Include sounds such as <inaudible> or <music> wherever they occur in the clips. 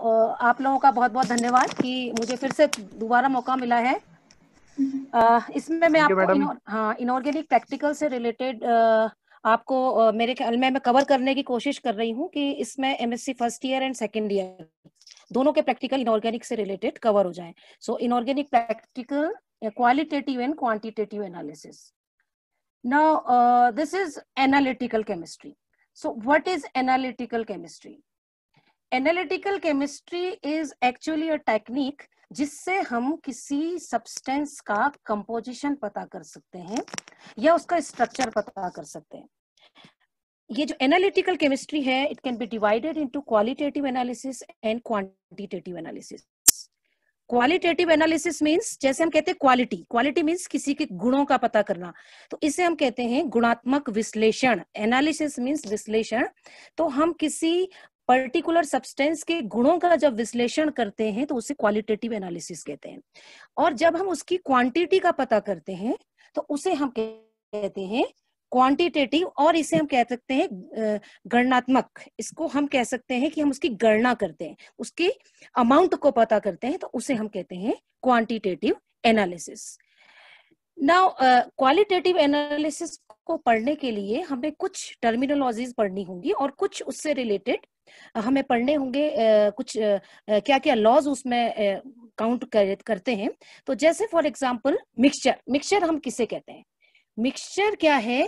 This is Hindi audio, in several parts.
आप लोगों का बहुत बहुत धन्यवाद कि मुझे फिर से दोबारा मौका मिला है इसमें मैं आपको हाँ इनऑर्गेनिक प्रैक्टिकल से रिलेटेड आपको मेरे ख्याल में मैं कवर करने की कोशिश कर रही हूँ कि इसमें MSc first year and second year दोनों के प्रैक्टिकल इनऑर्गेनिक से रिलेटेड कवर हो जाए so inorganic practical qualitative and quantitative analysis now uh, this is analytical chemistry so what is analytical chemistry analytical chemistry is actually a technique जिससे हम किसी सब्सटेंस का कंपोजिशन पता कर सकते हैं या उसका स्ट्रक्चर पता कर सकते हैं ये जो एनालिटिकल केमिस्ट्री है it can be divided into qualitative analysis and quantitative analysis qualitative analysis means जैसे हम कहते हैं क्वालिटी क्वालिटी मींस किसी के गुणों का पता करना तो इसे हम कहते हैं गुणात्मक विश्लेषण एनालिसिस मींस विश्लेषण तो हम किसी पर्टिकुलर सब्सटेंस के गुणों का जब विश्लेषण करते हैं तो उसे क्वालिटेटिव एनालिसिस कहते हैं और जब हम उसकी क्वांटिटी का पता करते हैं तो उसे हम कहते हैं क्वांटिटेटिव और इसे हम कह सकते हैं गणनात्मक इसको हम कह सकते हैं कि हम उसकी गणना करते हैं उसके अमाउंट को पता करते हैं तो उसे हम कहते हैं quantitative analysis now qualitative analysis को पढ़ने के लिए हमें कुछ टर्मिनोलॉजीज पढ़नी होंगी और कुछ उससे रिलेटेड हमें पढ़ने होंगे कुछ क्या क्या लॉज उसमें काउंट करते हैं तो जैसे फॉर एग्जाम्पल मिक्सचर मिक्सचर हम किसे कहते हैं मिक्सचर क्या है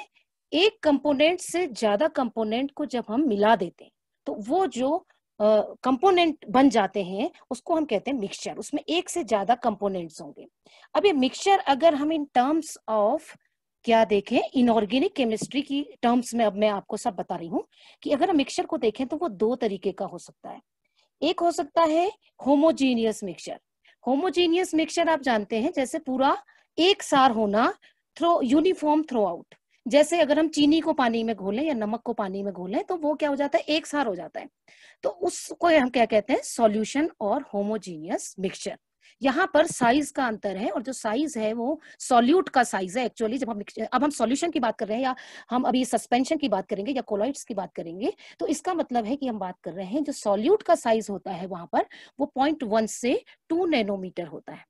एक कंपोनेंट से ज्यादा कंपोनेंट को जब हम मिला देते हैं तो वो जो कंपोनेंट uh, बन जाते हैं उसको हम कहते हैं मिक्सचर उसमें एक से ज्यादा कंपोनेंट्स होंगे अब ये मिक्सचर अगर हम इन टर्म्स ऑफ क्या देखें इनऑर्गेनिक केमिस्ट्री की टर्म्स में अब मैं आपको सब बता रही हूँ कि अगर हम मिक्सचर को देखें तो वो दो तरीके का हो सकता है एक हो सकता है होमोजीनियस मिक्सचर होमोजीनियस मिक्सचर आप जानते हैं जैसे पूरा एक सार होना थ्रो यूनिफॉर्म थ्रो आउट जैसे अगर हम चीनी को पानी में घोलें या नमक को पानी में घोलें तो वो क्या हो जाता है एक सार हो जाता है तो उसको हम क्या कहते हैं सॉल्यूशन और होमोजीनियस मिक्सचर यहाँ पर साइज का अंतर है और जो साइज है वो सॉल्यूट का साइज है एक्चुअली जब हम अब हम सॉल्यूशन की बात कर रहे हैं या हम अभी सस्पेंशन की बात करेंगे या कोलॉइड्स की बात करेंगे तो इसका मतलब है कि हम बात कर रहे हैं जो सॉल्यूट का साइज होता है वहां पर वो पॉइंट वन से टू नैनोमीटर होता है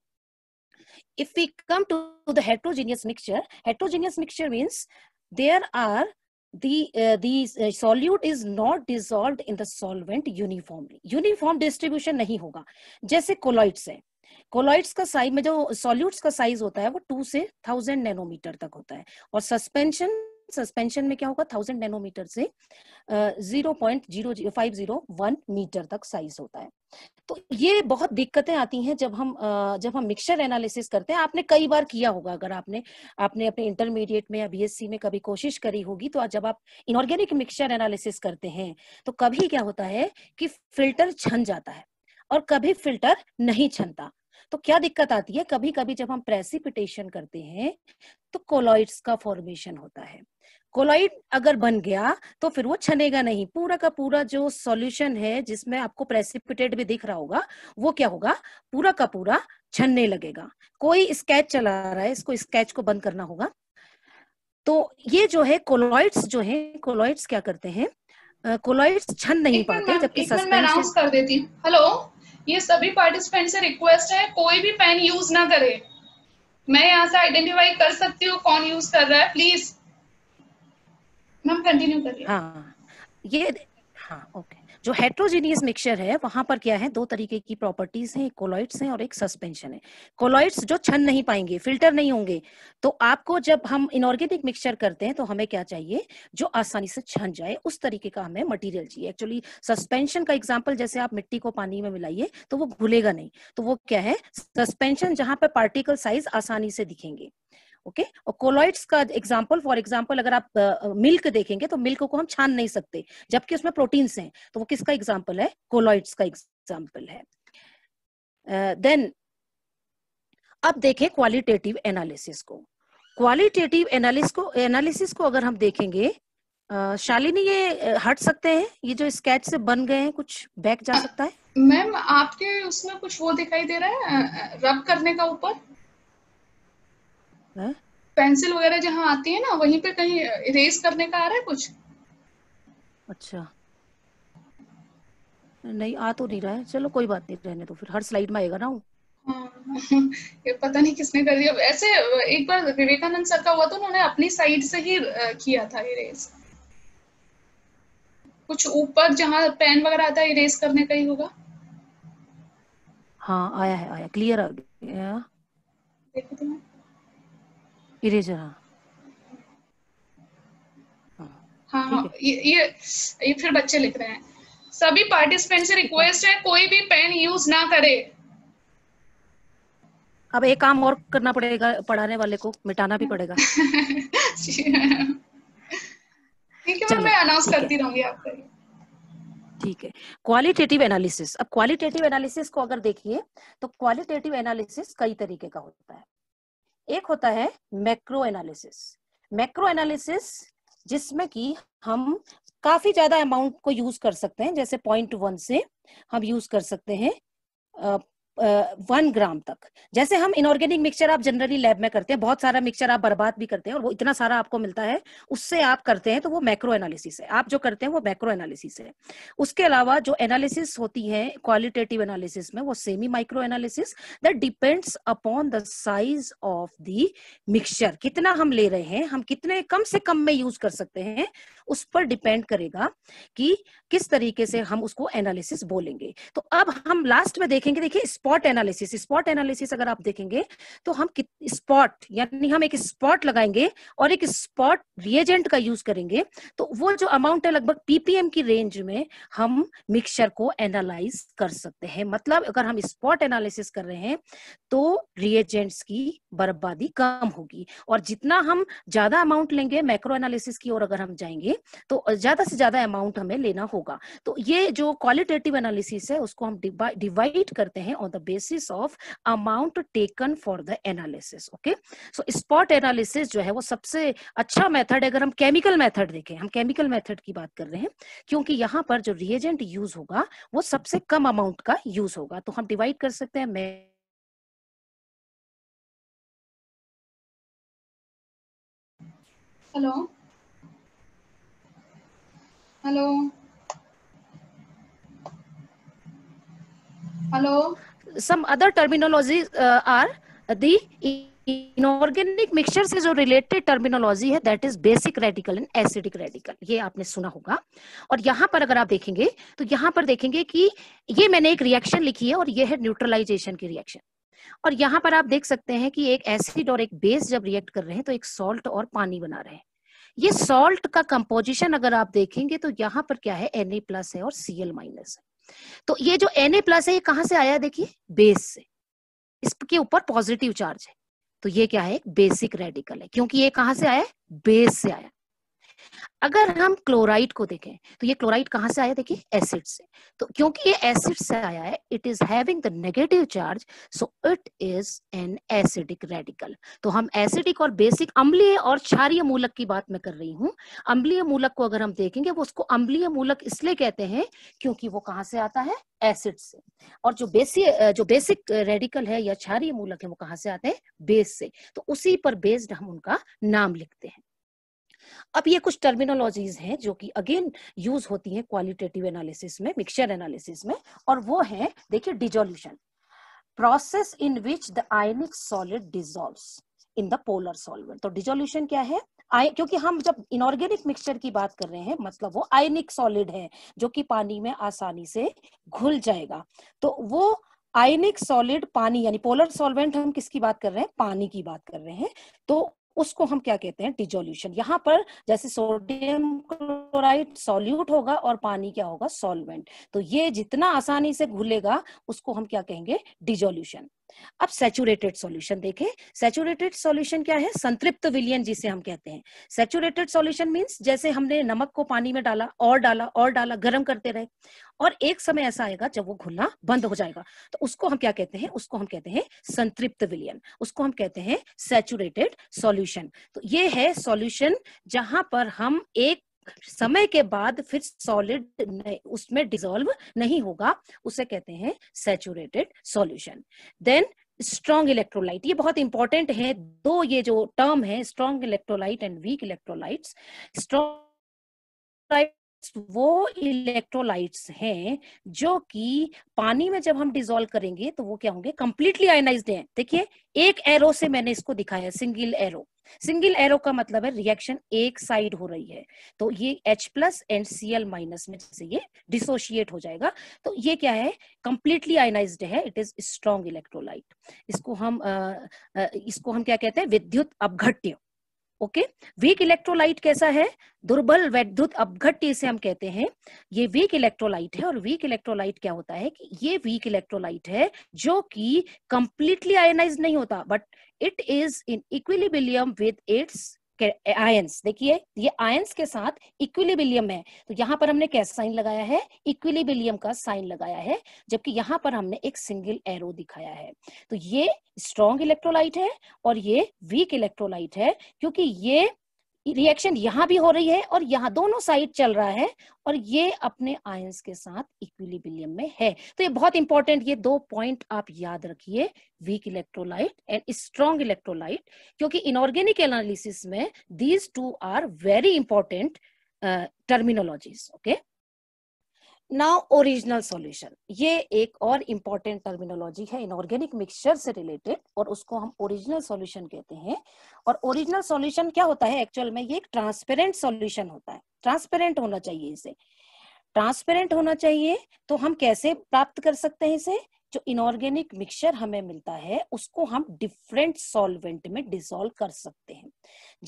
if we come to the heterogeneous mixture heterogeneous mixture means there are the uh, the uh, solute is not dissolved in the solvent uniformly uniform distribution nahi hoga jaise colloids hai colloids का साइज में जो सॉल्यूट्स का साइज होता है वो टू से थाउजेंड नैनोमीटर तक होता है और सस्पेंशन सस्पेंशन में क्या होगा थाउजेंड नैनोमीटर से zero point zero five zero one metre तक साइज होता है तो ये बहुत दिक्कतें आती हैं जब हम जब हम मिक्सचर एनालिसिस करते हैं आपने कई बार किया होगा अगर आपने आपने अपने इंटरमीडिएट में या बीएससी में कभी कोशिश करी होगी तो जब आप इनऑर्गेनिक मिक्सचर एनालिसिस करते हैं तो कभी क्या होता है कि फिल्टर छन जाता है और कभी फिल्टर नहीं छनता तो क्या दिक्कत आती है कभी कभी जब हम प्रेसिपिटेशन करते हैं तो कोलॉइड्स का फॉर्मेशन होता है कोलाइड अगर बन गया तो फिर वो छनेगा नहीं पूरा का पूरा जो सॉल्यूशन है जिसमें आपको प्रेसिपिटेट भी दिख रहा होगा वो क्या होगा पूरा का पूरा छनने लगेगा कोई स्केच चला रहा है इसको स्केच को बंद करना होगा तो ये जो है कोलॉइड्स जो है कोलॉइड्स क्या करते हैं कोलॉइड्स छन नहीं पाते जबकि सस्पेंशन कर देती हेलो ये सभी पार्टिसिपेंट से रिक्वेस्ट है कोई भी पेन यूज ना करे मैं यहाँ से आइडेंटिफाई कर सकती हूँ कौन यूज कर रहा है प्लीज मैम कंटिन्यू करिए हाँ ये हाँ ओके जो हेट्रोजीनियस मिक्सचर है वहां पर क्या है दो तरीके की प्रॉपर्टीज हैं कोलॉइड्स हैं और एक सस्पेंशन है कोलॉइड्स जो छन नहीं पाएंगे फिल्टर नहीं होंगे तो आपको जब हम इनऑर्गेनिक मिक्सचर करते हैं तो हमें क्या चाहिए जो आसानी से छन जाए उस तरीके का हमें मटीरियल चाहिए एक्चुअली सस्पेंशन का एग्जाम्पल जैसे आप मिट्टी को पानी में मिलाइए तो वो घुलेगा नहीं तो वो क्या है सस्पेंशन जहां पर पार्टिकल साइज आसानी से दिखेंगे ओके और कोलॉइड्स का एग्जाम्पल फॉर एग्जाम्पल अगर आप मिल्क देखेंगे तो मिल्क को हम छान नहीं सकते जबकि उसमें प्रोटीन्स हैं तो वो किसका एग्जाम्पल है कोलॉइड्स का एग्जाम्पल है देन uh, अब देखें क्वालिटेटिव एनालिसिस को क्वालिटेटिव एनालिस को एनालिसिस को अगर हम देखेंगे शालिनी ये हट सकते हैं ये जो स्केच से बन गए हैं कुछ बैक जा सकता है मैम आपके उसमें कुछ वो दिखाई दे रहा है रब करने का ऊपर हाँ? पेंसिल वगैरह जहाँ आती है ना वहीं पे कहीं इरेज करने का आ रहा है कुछ अच्छा नहीं आ तो नहीं रहा है चलो कोई बात नहीं रहने तो फिर हर स्लाइड में आएगा ना वो हाँ, <laughs> ये पता नहीं किसने कर दिया ऐसे एक बार विवेकानंद सर का हुआ तो उन्होंने अपनी साइड से ही किया था इरेज कुछ ऊपर जहाँ पेन वगैरह आता है इरेज करने का ही होगा हाँ आया है आया क्लियर आ गया देखो तुम्हें इरेजर हाँ, हाँ ये, ये ये फिर बच्चे लिख रहे हैं सभी पार्टिसिपेंट से रिक्वेस्ट है कोई भी पेन यूज ना करे अब एक काम और करना पड़ेगा पढ़ाने वाले को मिटाना भी पड़ेगा <laughs> ठीक है मैं अनाउंस करती रहूंगी आपको ठीक है क्वालिटेटिव एनालिसिस अब क्वालिटेटिव एनालिसिस को अगर देखिए तो क्वालिटेटिव एनालिसिस कई तरीके का होता है एक होता है मैक्रो एनालिसिस मैक्रो एनालिसिस जिसमें कि हम काफी ज्यादा अमाउंट को यूज कर सकते हैं जैसे पॉइंट वन से हम यूज कर सकते हैं वन ग्राम तक जैसे हम इनऑर्गेनिक मिक्सचर आप जनरली लैब में करते हैं बहुत सारा मिक्सचर आप बर्बाद भी करते हैं और वो इतना सारा आपको मिलता है उससे आप करते हैं तो वो मैक्रो एनालिसिस है आप जो करते हैं वो मैक्रो एनालिसिस है उसके अलावा जो एनालिसिस होती है क्वालिटेटिव एनालिसिस में वो semi micro analysis that depends upon the size of the mixture कितना हम ले रहे हैं हम कितने कम से कम में यूज कर सकते हैं उस पर डिपेंड करेगा कि किस तरीके से हम उसको एनालिसिस बोलेंगे तो अब हम लास्ट में देखेंगे देखिए स्पॉट एनालिसिस स्पॉट एनालिसिस अगर आप देखेंगे तो हम स्पॉट यानी हम एक स्पॉट लगाएंगे और एक स्पॉट रिएजेंट का यूज करेंगे तो वो जो अमाउंट है लगभग पीपीएम की रेंज में हम मिक्सचर को एनालाइज कर सकते हैं मतलब अगर हम स्पॉट एनालिसिस कर रहे हैं तो रिएजेंट्स की बर्बादी कम होगी और जितना हम ज्यादा अमाउंट लेंगे मैक्रो एनालिसिस की ओर अगर हम जाएंगे तो ज्यादा से ज्यादा अमाउंट हमें लेना होगा तो ये जो क्वालिटेटिव एनालिसिस है उसको हम डिवाइड करते हैं on the basis of amount taken for the analysis okay so spot analysis जो है वो सबसे अच्छा मेथड है अगर हम केमिकल मेथड देखें हम केमिकल मेथड की बात कर रहे हैं क्योंकि यहाँ पर जो रिएजेंट यूज होगा वो सबसे कम अमाउंट का यूज होगा तो हम डिवाइड कर सकते हैं मैं hello hello hello some other terminologies are the inorganic mixture se jo related terminology है that is basic radical and acidic radical ये aapne suna hoga aur yahan par agar aap dekhenge to yahan par dekhenge ki ye मैंने एक रिएक्शन लिखी है और ये है न्यूट्रलाइजेशन की रिएक्शन और यहाँ पर आप देख सकते हैं कि एक एसिड और एक बेस जब रिएक्ट कर रहे हैं तो एक सॉल्ट और पानी बना रहे हैं ये सॉल्ट का कंपोजिशन अगर आप देखेंगे तो यहाँ पर क्या है एन प्लस है और सी एल माइनस है तो ये जो एन ए प्लस है ये कहां से आया देखिए बेस से इसके ऊपर पॉजिटिव चार्ज है तो ये क्या है बेसिक रेडिकल है क्योंकि ये कहां से आया बेस से आया अगर हम क्लोराइड को देखें तो ये क्लोराइड कहाँ से आया देखिए एसिड से तो क्योंकि ये एसिड से आया है it is having the negative charge so it is an acidic radical तो हम एसिडिक और बेसिक अम्लीय और क्षारीय मूलक की बात मैं कर रही हूँ अम्लीय मूलक को अगर हम देखेंगे वो उसको अम्लीय मूलक इसलिए कहते हैं क्योंकि वो कहां से आता है एसिड से और जो बेसिक जो बेसिक रेडिकल है या क्षारीय मूलक है वो कहां से आते हैं बेस से तो उसी पर बेस्ड हम उनका नाम लिखते हैं अब ये कुछ टर्मिनोलॉजीज हैं जो कि अगेन यूज होती हैं क्वालिटेटिव एनालिसिस में मिक्सचर एनालिसिस में और वो है देखिए dissolution process in which the ionic solid dissolve in the polar solvent तो डिजोल्यूशन क्या है आय क्योंकि हम जब इनऑर्गेनिक मिक्सचर की बात कर रहे हैं मतलब वो आयनिक सॉलिड है जो कि पानी में आसानी से घुल जाएगा तो वो आयनिक सॉलिड पानी यानी पोलर सॉल्वेंट हम किसकी बात कर रहे हैं पानी की बात कर रहे हैं तो उसको हम क्या कहते हैं डिजोल्यूशन यहाँ पर जैसे सोडियम क्लोराइड सॉल्यूट होगा और पानी क्या होगा सॉल्वेंट तो ये जितना आसानी से घुलेगा उसको हम क्या कहेंगे डिजोल्यूशन अब सेचुरेटेड सॉल्यूशन देखें सेचुरेटेड सॉल्यूशन क्या है संतृप्त विलियन जिसे हम कहते हैं सेचुरेटेड सॉल्यूशन मींस जैसे हमने नमक को पानी में डाला और डाला और डाला गर्म करते रहे और एक समय ऐसा आएगा जब वो घुलना बंद हो जाएगा तो उसको हम क्या कहते हैं उसको हम कहते हैं संतृप्त विलियन उसको हम कहते हैं सेचुरेटेड सॉल्यूशन सॉल्यूशन तो ये है सॉल्यूशन जहां पर हम एक समय के बाद फिर सॉलिड उसमें डिजोल्व नहीं होगा उसे कहते हैं saturated solution then strong electrolyte ये बहुत इंपॉर्टेंट है दो ये जो टर्म है strong electrolyte and weak electrolyte strong वो इलेक्ट्रोलाइट्स हैं जो कि पानी में जब हम डिजोल्व करेंगे तो वो क्या होंगे कंप्लीटली आयनाइज्ड हैं देखिए एक एरो से मैंने इसको दिखाया सिंगल एरो सिंगल एरो का मतलब है रिएक्शन एक साइड हो रही है तो ये H plus and C L minus में जैसे ये डिसोशिएट हो जाएगा तो ये क्या है कंप्लीटली आयनाइज्ड है इट इज स्ट्रॉन्ग इलेक्ट्रोलाइट इसको हम आ, आ, इसको हम क्या कहते हैं विद्युत अपघट्य ओके वीक इलेक्ट्रोलाइट कैसा है दुर्बल वैद्युत अपघट्टी इसे हम कहते हैं ये वीक इलेक्ट्रोलाइट है और वीक इलेक्ट्रोलाइट क्या होता है कि ये वीक इलेक्ट्रोलाइट है जो कि कंप्लीटली आयनाइज नहीं होता but it is in equilibrium with its ions देखिए ये आयंस के साथ इक्विलिबिलियम है तो यहाँ पर हमने कैसा साइन लगाया है इक्विलिबिलियम का साइन लगाया है जबकि यहाँ पर हमने एक सिंगल एरो दिखाया है तो ये स्ट्रॉन्ग इलेक्ट्रोलाइट है और ये वीक इलेक्ट्रोलाइट है क्योंकि ये रिएक्शन यहाँ भी हो रही है और यहाँ दोनों साइड चल रहा है और ये अपने आयंस के साथ इक्विलिबिलियम में है तो ये बहुत इंपॉर्टेंट ये दो पॉइंट आप याद रखिए weak electrolyte and strong electrolyte क्योंकि इनऑर्गेनिक एनालिसिस में these two are very important terminologies okay now original solution ये एक और इम्पोर्टेंट टर्मिनोलॉजी है इनऑर्गेनिक मिक्सचर से रिलेटेड और उसको हम ओरिजिनल सॉल्यूशन कहते हैं और ओरिजिनल सॉल्यूशन क्या होता है एक्चुअल में ये एक ट्रांसपेरेंट सॉल्यूशन होता है ट्रांसपेरेंट होना चाहिए इसे ट्रांसपेरेंट होना चाहिए तो हम कैसे प्राप्त कर सकते हैं इसे जो इनऑर्गेनिक मिक्सचर हमें मिलता है उसको हम डिफरेंट सॉल्वेंट में डिजोल्व कर सकते हैं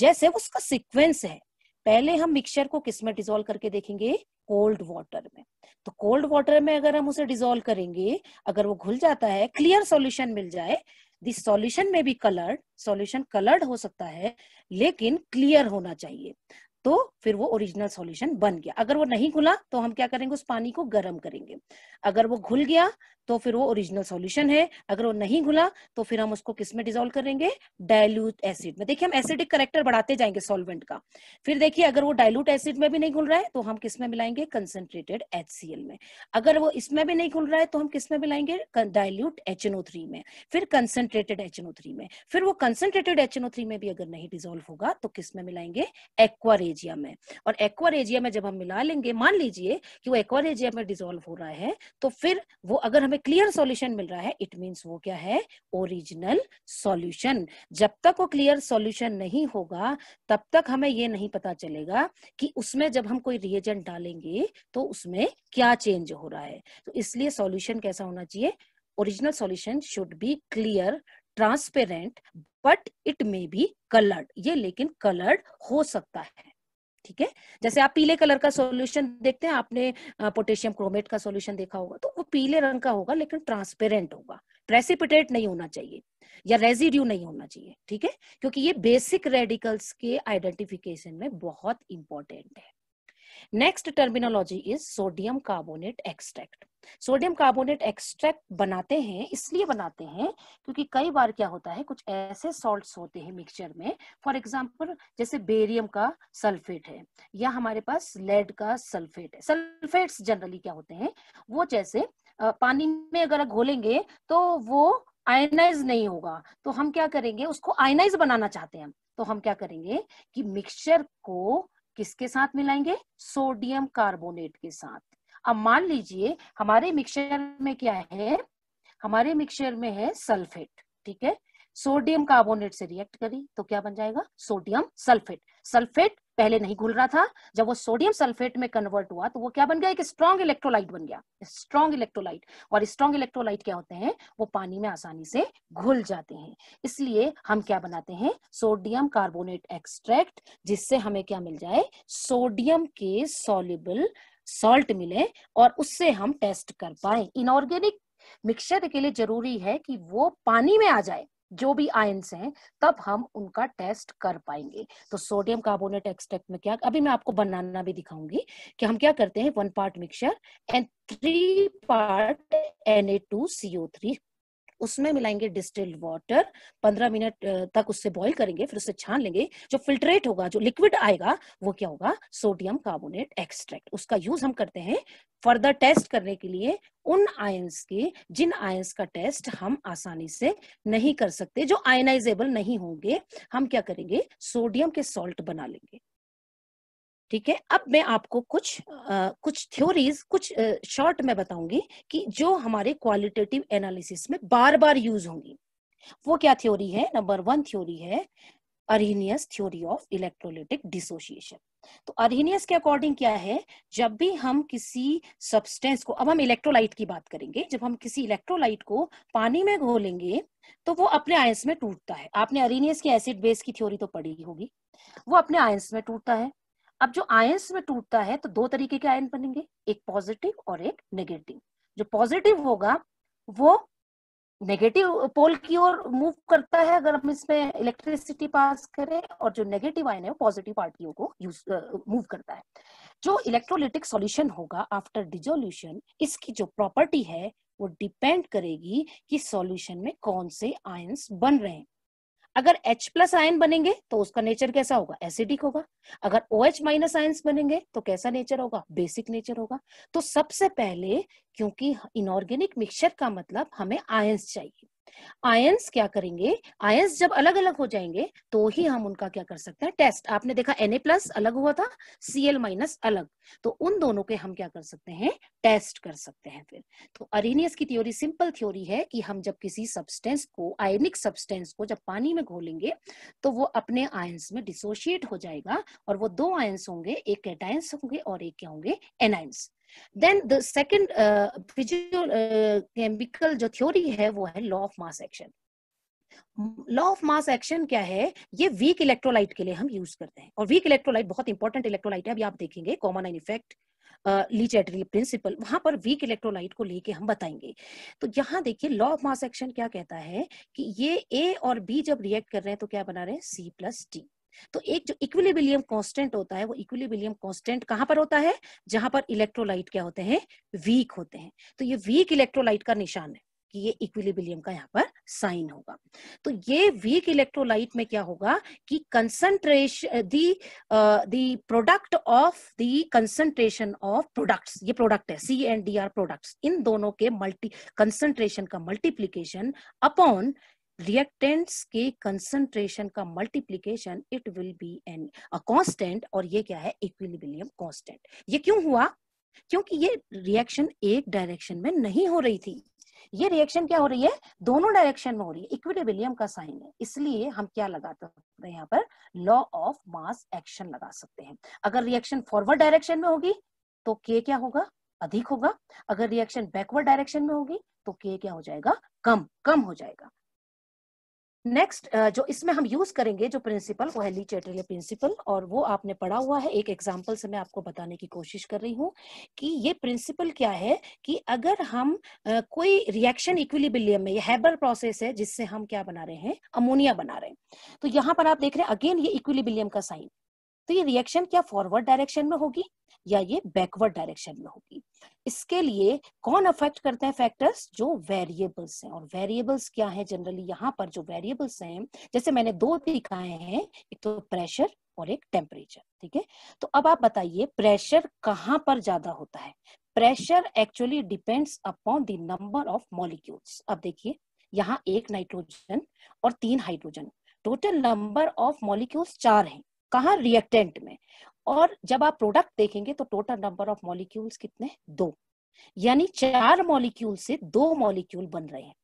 जैसे उसका सिक्वेंस है पहले हम मिक्सचर को किसमें डिजोल्व करके देखेंगे कोल्ड वाटर में तो कोल्ड वाटर में अगर हम उसे डिजोल्व करेंगे अगर वो घुल जाता है क्लियर सॉल्यूशन मिल जाए दिस सॉल्यूशन में भी कलर्ड सॉल्यूशन कलर्ड हो सकता है लेकिन क्लियर होना चाहिए तो फिर वो ओरिजिनल सॉल्यूशन बन गया अगर वो नहीं घुला तो हम क्या करेंगे उस पानी को गर्म करेंगे अगर वो घुल गया तो फिर वो ओरिजिनल सॉल्यूशन है अगर वो नहीं घुला तो फिर हम उसको किस में डिजोल्व करेंगे डायल्यूट एसिड में देखिए हम एसिडिक करेक्टर बढ़ाते जाएंगे सॉल्वेंट का फिर देखिए अगर वो डायल्यूट एसिड में भी नहीं घुल रहा है तो हम किस मिलाएंगे कंसेंट्रेटेड एच में अगर वो इसमें भी नहीं घुल रहा है तो हम किसमें मिलाएंगे डायल्यूट एच में फिर कंसेंट्रेटेड एच में फिर वो कंसेंट्रेटेड एच में भी अगर नहीं डिजोल्व होगा तो किस मिलाएंगे एक्वारेज एक्वारेजिया में और एक्वारेजिया में जब हम मिला लेंगे मान लीजिए कि वो एक्वारेजिया में डिजोल्व हो रहा है तो फिर वो अगर हमें क्लियर सॉल्यूशन मिल रहा है इट मींस वो क्या है ओरिजिनल सॉल्यूशन जब तक वो क्लियर सॉल्यूशन नहीं होगा तब तक हमें ये नहीं पता चलेगा कि उसमें जब हम कोई रिएजेंट डालेंगे तो उसमें क्या चेंज हो रहा है तो इसलिए सोल्यूशन कैसा होना चाहिए original solution should be clear transparent but it may be coloured ये लेकिन कलर्ड हो सकता है ठीक है जैसे आप पीले कलर का सॉल्यूशन देखते हैं आपने पोटेशियम क्रोमेट का सॉल्यूशन देखा होगा तो वो पीले रंग का होगा लेकिन ट्रांसपेरेंट होगा प्रेसिपिटेट नहीं होना चाहिए या रेजिड्यू नहीं होना चाहिए ठीक है क्योंकि ये बेसिक रेडिकल्स के आइडेंटिफिकेशन में बहुत इंपॉर्टेंट है next terminology is sodium carbonate extract sodium carbonate extract बनाते हैं इसलिए बनाते हैं क्योंकि कई बार क्या होता है कुछ ऐसे सॉल्ट होते हैं मिक्सचर में फॉर एग्जाम्पल जैसे बेरियम का सल्फेट है या हमारे पास लेड का सल्फेट है सल्फेट जनरली क्या होते हैं वो जैसे पानी में अगर घोलेंगे तो वो आयनाइज नहीं होगा तो हम क्या करेंगे उसको आयनाइज बनाना चाहते हैं हम तो हम क्या करेंगे कि मिक्सचर को किसके साथ मिलाएंगे सोडियम कार्बोनेट के साथ अब मान लीजिए हमारे मिक्सचर में क्या है हमारे मिक्सचर में है सल्फेट ठीक है सोडियम कार्बोनेट से रिएक्ट करी तो क्या बन जाएगा सोडियम सल्फेट सल्फेट पहले नहीं घुल रहा था जब वो सोडियम सल्फेट में कन्वर्ट हुआ तो वो क्या बन गया एक स्ट्रॉन्ग इलेक्ट्रोलाइट बन गया स्ट्रॉन्ग इलेक्ट्रोलाइट और स्ट्रॉन्ग इलेक्ट्रोलाइट क्या होते हैं वो पानी में आसानी से घुल जाते हैं इसलिए हम क्या बनाते हैं सोडियम कार्बोनेट एक्सट्रैक्ट जिससे हमें क्या मिल जाए सोडियम के सोलिबल सॉल्ट मिले और उससे हम टेस्ट कर पाए इनऑर्गेनिक मिक्सचर के लिए जरूरी है कि वो पानी में आ जाए जो भी आयंस हैं तब हम उनका टेस्ट कर पाएंगे तो सोडियम कार्बोनेट एक्सट्रैक्ट में क्या अभी मैं आपको बनाना भी दिखाऊंगी कि हम क्या करते हैं one part mixture and three part N A two CO three उसमें मिलाएंगे डिस्टिल्ड वाटर पंद्रह मिनट तक उससे बॉईल करेंगे फिर उसे छान लेंगे जो फिल्ट्रेट होगा जो लिक्विड आएगा वो क्या होगा सोडियम कार्बोनेट एक्सट्रैक्ट उसका यूज हम करते हैं फर्दर टेस्ट करने के लिए उन आयंस के जिन आयंस का टेस्ट हम आसानी से नहीं कर सकते जो आयनाइजेबल नहीं होंगे हम क्या करेंगे सोडियम के सॉल्ट बना लेंगे ठीक है अब मैं आपको कुछ आ, कुछ थ्योरीज कुछ शॉर्ट में बताऊंगी कि जो हमारे क्वालिटेटिव एनालिसिस में बार बार यूज होंगी वो क्या थ्योरी है नंबर वन थ्योरी है Arrhenius theory of electrolytic dissociation तो अरहिनियस के अकॉर्डिंग क्या है जब भी हम किसी सब्सटेंस को अब हम इलेक्ट्रोलाइट की बात करेंगे जब हम किसी इलेक्ट्रोलाइट को पानी में घोलेंगे तो वो अपने आयंस में टूटता है आपने अरिनियस की एसिड बेस की थ्योरी तो पढ़ी होगी वो अपने आयंस में टूटता है अब जो आयंस में टूटता है तो दो तरीके के आयन बनेंगे एक पॉजिटिव और एक नेगेटिव जो पॉजिटिव होगा वो नेगेटिव पोल की ओर मूव करता है अगर हम इसमें इलेक्ट्रिसिटी पास करें और जो नेगेटिव आयन है वो पॉजिटिव पार्टियों को यूज मूव करता है जो इलेक्ट्रोलिटिक सॉल्यूशन होगा आफ्टर डिजोल्यूशन इसकी जो प्रॉपर्टी है वो डिपेंड करेगी कि सॉल्यूशन में कौन से आयंस बन रहे हैं अगर एच प्लस आयन बनेंगे तो उसका नेचर कैसा होगा एसिडिक होगा अगर ओ एच माइनस आयन बनेंगे तो कैसा नेचर होगा बेसिक नेचर होगा तो सबसे पहले क्योंकि इनऑर्गेनिक मिक्सचर का मतलब हमें आयन्स चाहिए आयंस क्या करेंगे आयंस जब अलग अलग हो जाएंगे तो ही हम उनका क्या कर सकते हैं टेस्ट आपने देखा एन प्लस अलग हुआ था एल माइनस अलग तो उन दोनों के हम क्या कर सकते हैं टेस्ट कर सकते हैं फिर तो अरिनियस की थ्योरी सिंपल थ्योरी है कि हम जब किसी सब्सटेंस को आयनिक सब्सटेंस को जब पानी में घोलेंगे तो वो अपने आयंस में डिसोशिएट हो जाएगा और वो दो आयंस होंगे एक कैटायंस होंगे और एक क्या होंगे anions then the second chemical जो थ्योरी है वो है law of mass action law of mass action क्या है ये वीक इलेक्ट्रोलाइट के लिए हम यूज करते हैं और वीक इलेक्ट्रोलाइट बहुत इंपॉर्टेंट इलेक्ट्रोलाइट है अभी आप देखेंगे common ion effect Le Chatelier principle वहां पर वीक इलेक्ट्रोलाइट को लेके हम बताएंगे तो यहाँ देखिए लॉ ऑफ मास एक्शन क्या कहता है कि ये ए और बी जब रिएक्ट कर रहे हैं तो क्या बना रहे हैं सी प्लस टी तो एक जो इक्विलिबिलियम कांस्टेंट होता है वो इक्विलिबिलियम कांस्टेंट कहां पर होता है जहां पर इलेक्ट्रोलाइट क्या होते हैं वीक होते हैं तो ये वीक इलेक्ट्रोलाइट का निशान है कि ये इक्विलिबिलियम का यहाँ पर साइन होगा तो ये वीक इलेक्ट्रोलाइट में क्या होगा कि concentration the the product of the concentration of products ये प्रोडक्ट है C and D are products इन दोनों के मल्टी कंसंट्रेशन का मल्टीप्लीकेशन अपॉन रिएक्टेंट्स के कंसंट्रेशन का multiplication it will be an constant और ये क्या है इक्विलिब्रियम कांस्टेंट ये क्यों हुआ क्योंकि ये रिएक्शन एक डायरेक्शन में नहीं हो रही थी ये रिएक्शन क्या हो रही है दोनों डायरेक्शन में हो रही है इक्विलिब्रियम का साइन है इसलिए हम क्या लगा सकते हैं यहाँ पर लॉ ऑफ मास एक्शन लगा सकते हैं अगर रिएक्शन फॉरवर्ड डायरेक्शन में होगी तो के क्या होगा अधिक होगा अगर रिएक्शन बैकवर्ड डायरेक्शन में होगी तो के क्या हो जाएगा कम कम हो जाएगा नेक्स्ट uh, जो इसमें हम यूज करेंगे जो प्रिंसिपल वो है ली चैटरिया प्रिंसिपल और वो आपने पढ़ा हुआ है एक एग्जांपल से मैं आपको बताने की कोशिश कर रही हूँ कि ये प्रिंसिपल क्या है कि अगर हम uh, कोई रिएक्शन इक्विलिबिलियम में ये हैबर प्रोसेस है जिससे हम क्या बना रहे हैं अमोनिया बना रहे हैं तो यहाँ पर आप देख रहे हैं अगेन ये इक्विलिबिलियम का साइन तो ये रिएक्शन क्या फॉरवर्ड डायरेक्शन में होगी या ये बैकवर्ड डायरेक्शन में होगी इसके लिए कौन अफेक्ट करते हैं फैक्टर्स जो वेरिएबल्स हैं और वेरिएबल्स क्या है जनरली यहाँ पर जो वेरिएबल्स हैं जैसे मैंने दो दिखाए हैं एक तो प्रेशर और एक टेम्परेचर ठीक है तो अब आप बताइए प्रेशर कहाँ पर ज्यादा होता है pressure actually depends upon the number of molecules अब देखिए यहाँ एक नाइट्रोजन और तीन hydrogen total number of molecules चार हैं कहा रिएक्टेंट में और जब आप प्रोडक्ट देखेंगे तो टोटल नंबर ऑफ मॉलिक्यूल्स कितने दो यानी चार मॉलिक्यूल से दो मॉलिक्यूल बन रहे हैं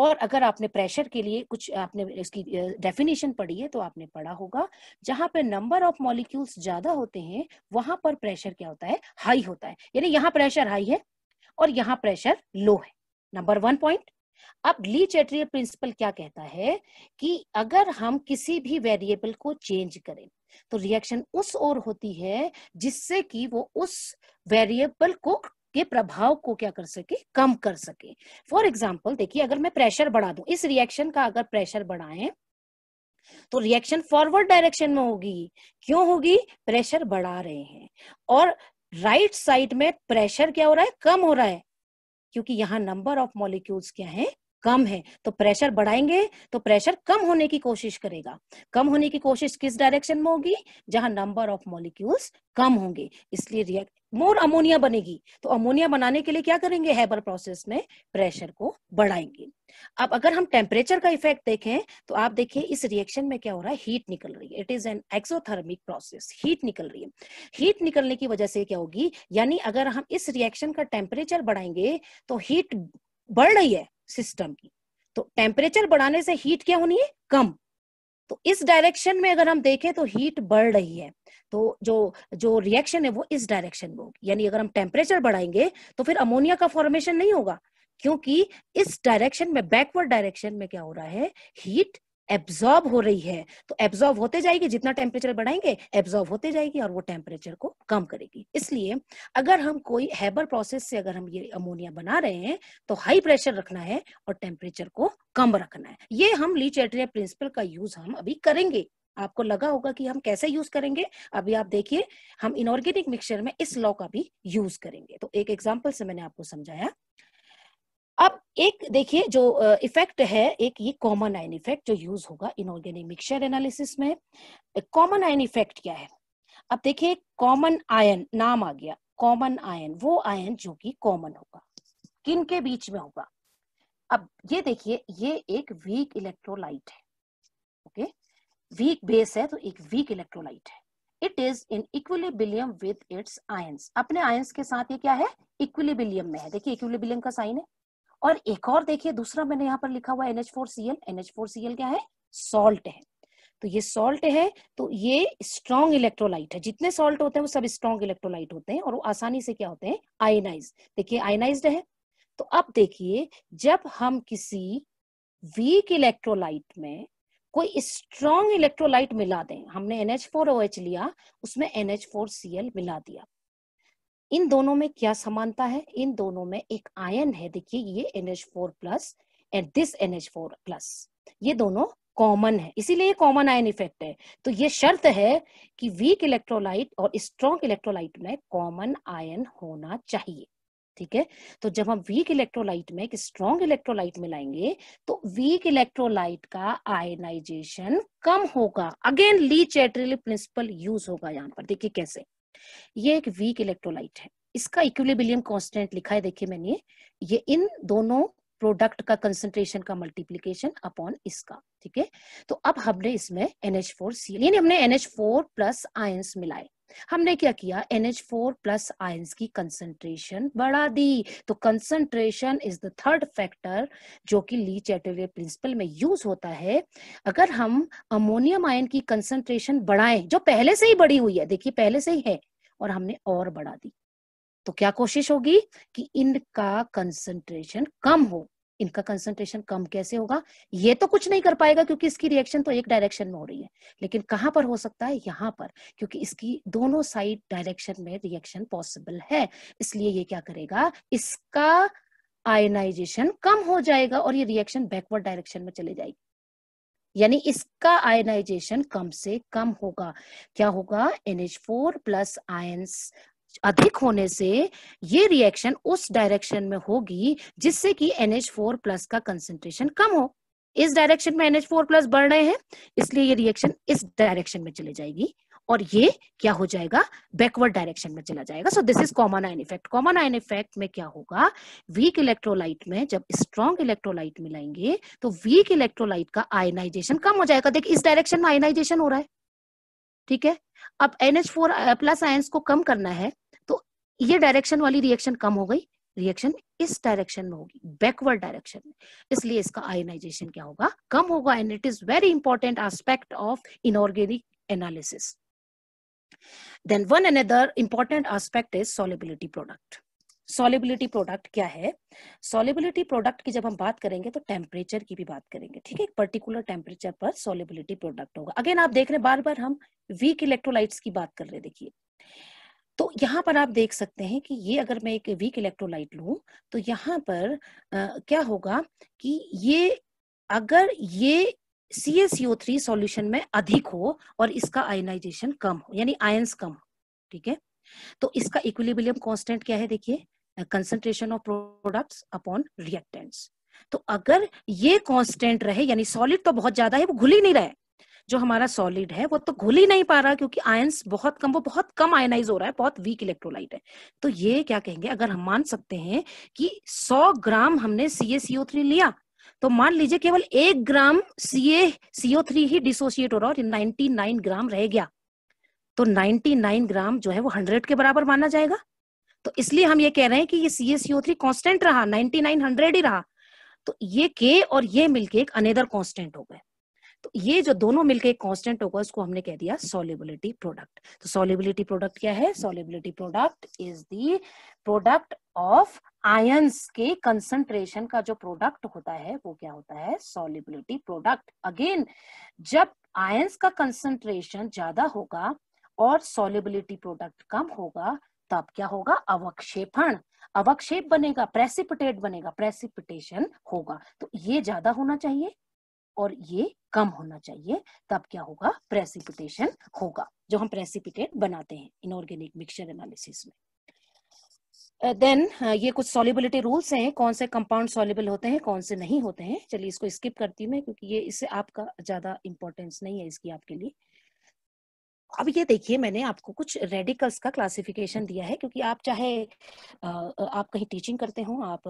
और अगर आपने प्रेशर के लिए कुछ आपने इसकी डेफिनेशन पढ़ी है तो आपने पढ़ा होगा जहां पे नंबर ऑफ मॉलिक्यूल्स ज्यादा होते हैं वहां पर प्रेशर क्या होता है हाई होता है यानी यहाँ प्रेशर हाई है और यहाँ प्रेशर लो है नंबर वन पॉइंट अब ली चैट्रियल प्रिंसिपल क्या कहता है कि अगर हम किसी भी वेरिएबल को चेंज करें तो रिएक्शन उस ओर होती है जिससे कि वो उस वेरिएबल को के प्रभाव को क्या कर सके कम कर सके फॉर एग्जाम्पल देखिए अगर मैं प्रेशर बढ़ा दू इस रिएक्शन का अगर प्रेशर बढ़ाए तो रिएक्शन फॉरवर्ड डायरेक्शन में होगी क्यों होगी प्रेशर बढ़ा रहे हैं और राइट right साइड में प्रेशर क्या हो रहा है कम हो रहा है क्योंकि यहाँ नंबर ऑफ मॉलिक्यूल्स क्या है कम है तो प्रेशर बढ़ाएंगे तो प्रेशर कम होने की कोशिश करेगा कम होने की कोशिश किस डायरेक्शन में होगी जहां नंबर ऑफ मॉलिक्यूल्स कम होंगे इसलिए रिएक्ट मोर अमोनिया बनेगी तो अमोनिया बनाने के लिए क्या करेंगे हैबर प्रोसेस में प्रेशर को बढ़ाएंगे अब अगर हम टेम्परेचर का इफेक्ट देखें तो आप देखिए इस रिएक्शन में क्या हो रहा है हीट निकल रही है it is an exothermic process heat निकल रही है हीट निकलने की वजह से क्या होगी यानी अगर हम इस रिएक्शन का टेम्परेचर बढ़ाएंगे तो हीट बढ़ रही है सिस्टम की तो टेम्परेचर बढ़ाने से हीट क्या होनी है कम तो इस डायरेक्शन में अगर हम देखें तो हीट बढ़ रही है तो जो जो रिएक्शन है वो इस डायरेक्शन में होगी यानी अगर हम टेम्परेचर बढ़ाएंगे तो फिर अमोनिया का फॉर्मेशन नहीं होगा क्योंकि इस डायरेक्शन में बैकवर्ड डायरेक्शन में क्या हो रहा है हीट एब्जॉर्ब हो रही है तो एब्जॉर्ब होते जाएगी जितना टेम्परेचर बढ़ाएंगे एब्जॉर्ब होते जाएगी और वो टेम्परेचर को कम करेगी इसलिए अगर हम कोई हैबर प्रोसेस से अगर हम ये अमोनिया बना रहे हैं तो हाई प्रेशर रखना है और टेम्परेचर को कम रखना है ये हम लीच एट्रिया प्रिंसिपल का यूज हम अभी करेंगे आपको लगा होगा कि हम कैसे यूज करेंगे अभी आप देखिए हम इनऑर्गेनिक मिक्सचर में इस लॉ का भी यूज करेंगे तो एक एग्जाम्पल से मैंने आपको समझाया एक देखिए जो इफेक्ट है एक ये कॉमन आयन इफेक्ट जो यूज होगा इनऑर्गेनिक मिक्सचर एनालिसिस में कॉमन आयन इफेक्ट क्या है अब देखिए कॉमन आयन नाम आ गया कॉमन आयन वो आयन जो कि कॉमन होगा किन के बीच में होगा अब ये देखिए ये एक वीक इलेक्ट्रोलाइट है ओके वीक बेस है तो एक वीक इलेक्ट्रोलाइट है it is in equilibrium with its ion अपने आयन के साथ ये क्या है इक्विलिबिलियम में है देखिए इक्विलिबिलियम का साइन है और एक और देखिए दूसरा मैंने यहाँ पर लिखा हुआ है NH four C L N H four C L क्या है सॉल्ट है तो ये सॉल्ट है तो ये स्ट्रॉन्ग इलेक्ट्रोलाइट है जितने सॉल्ट होते हैं वो सब स्ट्रॉन्ग इलेक्ट्रोलाइट होते हैं और वो आसानी से क्या होते हैं आयनाइज देखिए आयनाइज है तो अब देखिए जब हम किसी वीक इलेक्ट्रोलाइट में कोई स्ट्रॉन्ग इलेक्ट्रोलाइट मिला दें हमने एनएच फोर ओ एच लिया उसमें एनएच फोर सी एल मिला दिया इन दोनों में क्या समानता है इन दोनों में एक आयन है देखिए ये NH4+ four plus and this N four plus ये दोनों कॉमन है इसीलिए कॉमन आयन इफेक्ट है तो ये शर्त है कि वीक इलेक्ट्रोलाइट और स्ट्रॉन्ग इलेक्ट्रोलाइट में कॉमन आयन होना चाहिए ठीक है तो जब हम वीक इलेक्ट्रोलाइट में एक स्ट्रॉन्ग इलेक्ट्रोलाइट में लाएंगे तो वीक इलेक्ट्रोलाइट का आयनाइजेशन कम होगा again Le Chatelier principle use होगा यहाँ पर देखिए कैसे ये एक वीक इलेक्ट्रोलाइट है इसका इक्विलिबिलियम कांस्टेंट लिखा है देखिए मैंने ये इन दोनों प्रोडक्ट का कंसेंट्रेशन का मल्टीप्लीकेशन अपॉन इसका ठीक है तो अब हमने इसमें NH4Cl यानी हमने NH4 प्लस आयंस मिलाए हमने क्या किया NH4 प्लस आयंस की कंसंट्रेशन बढ़ा दी तो concentration is the third factor जो कि ली चैटरवियर प्रिंसिपल में यूज होता है अगर हम अमोनियम आयन की कंसंट्रेशन बढ़ाएं जो पहले से ही बढ़ी हुई है देखिए पहले से ही है और हमने और बढ़ा दी तो क्या कोशिश होगी कि इनका कंसंट्रेशन कम हो इनका कंसंट्रेशन कम कैसे होगा ये तो कुछ नहीं कर पाएगा क्योंकि इसकी रिएक्शन तो एक डायरेक्शन में हो रही है लेकिन कहां पर हो सकता है यहां पर क्योंकि इसकी दोनों साइड डायरेक्शन में रिएक्शन पॉसिबल है इसलिए ये क्या करेगा इसका आयनाइजेशन कम हो जाएगा और ये रिएक्शन बैकवर्ड डायरेक्शन में चले जाएगी यानी इसका आयनाइजेशन कम से कम होगा क्या होगा एनएच फोर प्लस आय अधिक होने से ये रिएक्शन उस डायरेक्शन में होगी जिससे कि NH4 प्लस का कंसेंट्रेशन कम हो इस डायरेक्शन में NH4 प्लस बढ़ रहे हैं इसलिए ये रिएक्शन इस डायरेक्शन में चले जाएगी और ये क्या हो जाएगा बैकवर्ड डायरेक्शन में चला जाएगा so this is common ion effect common ion effect में क्या होगा वीक इलेक्ट्रोलाइट में जब स्ट्रॉन्ग इलेक्ट्रोलाइट मिलाएंगे तो वीक इलेक्ट्रोलाइट का आयनाइजेशन कम हो जाएगा देखिए इस डायरेक्शन में आयनाइजेशन हो रहा है ठीक है अब NH4 प्लस आयन को कम करना है तो ये डायरेक्शन वाली रिएक्शन कम हो गई रिएक्शन इस डायरेक्शन में होगी बैकवर्ड डायरेक्शन में इसलिए इसका आयनाइजेशन क्या होगा कम होगा and it is very important aspect of inorganic analysis then one another important aspect is solubility product solubility product क्या है solubility product की जब हम बात करेंगे तो temperature की भी बात करेंगे ठीक है एक पर्टिकुलर टेम्परेचर पर solubility प्रोडक्ट होगा अगेन आप देख रहे हैं बार बार हम वीक electrolytes की बात कर रहे हैं देखिए तो यहाँ पर आप देख सकते हैं कि ये अगर मैं एक वीक इलेक्ट्रोलाइट लू तो यहाँ पर आ, क्या होगा कि ये अगर ये C S CO three solution में अधिक हो और इसका आयनाइजेशन कम हो यानी आयंस कम हो ठीक है तो इसका इक्विलिब्रियम कांस्टेंट क्या है देखिए concentration of products upon reactants तो अगर ये कांस्टेंट रहे यानी सॉलिड तो बहुत ज्यादा है वो घुल ही नहीं रहे जो हमारा सॉलिड है वो तो घुल ही नहीं पा रहा क्योंकि आयंस बहुत कम वो बहुत कम आयनाइज हो रहा है बहुत वीक इलेक्ट्रोलाइट है तो ये क्या कहेंगे अगर हम मान सकते हैं कि 100 ग्राम हमने सी थ्री लिया तो मान लीजिए केवल एक ग्राम सीए सीओ थ्री ही डिसोसिएट हो रहा और नाइन ग्राम रह गया तो नाइनटी नाइन ग्राम जो है वो हंड्रेड के बराबर माना जाएगा तो इसलिए हम ये कह रहे हैं कि ये C A CO three constant रहा नाइनटी नाइन हंड्रेड ही रहा तो ये के और ये मिलके एक अनेदर कॉन्स्टेंट हो गए तो ये जो दोनों मिलके एक कॉन्स्टेंट होगा उसको हमने कह दिया सोलिबिलिटी प्रोडक्ट तो सोलिबिलिटी प्रोडक्ट क्या है solubility product is the product of ions के कंसंट्रेशन का जो प्रोडक्ट होता है वो क्या होता है सॉलिबिलिटी प्रोडक्ट अगेन जब आयंस का कंसंट्रेशन ज्यादा होगा और सॉलिबिलिटी प्रोडक्ट कम होगा तब क्या होगा अवक्षेपण अवक्षेप बनेगा प्रेसिपिटेट बनेगा प्रेसिपिटेशन होगा तो ये ज्यादा होना चाहिए और ये कम होना चाहिए तब क्या होगा प्रेसिपिटेशन होगा जो हम प्रेसिपिटेट बनाते हैं इनऑर्गेनिक मिक्सचर एनालिसिस में देन uh, uh, ये कुछ सॉलिबिलिटी रूल्स हैं कौन से कंपाउंड सॉलिबल होते हैं कौन से नहीं होते हैं चलिए इसको स्किप करती हूँ मैं क्योंकि ये इससे आपका ज्यादा इंपॉर्टेंस नहीं है इसकी आपके लिए अब ये देखिए मैंने आपको कुछ रेडिकल्स का क्लासिफिकेशन दिया है क्योंकि आप चाहे आप कहीं टीचिंग करते हो आप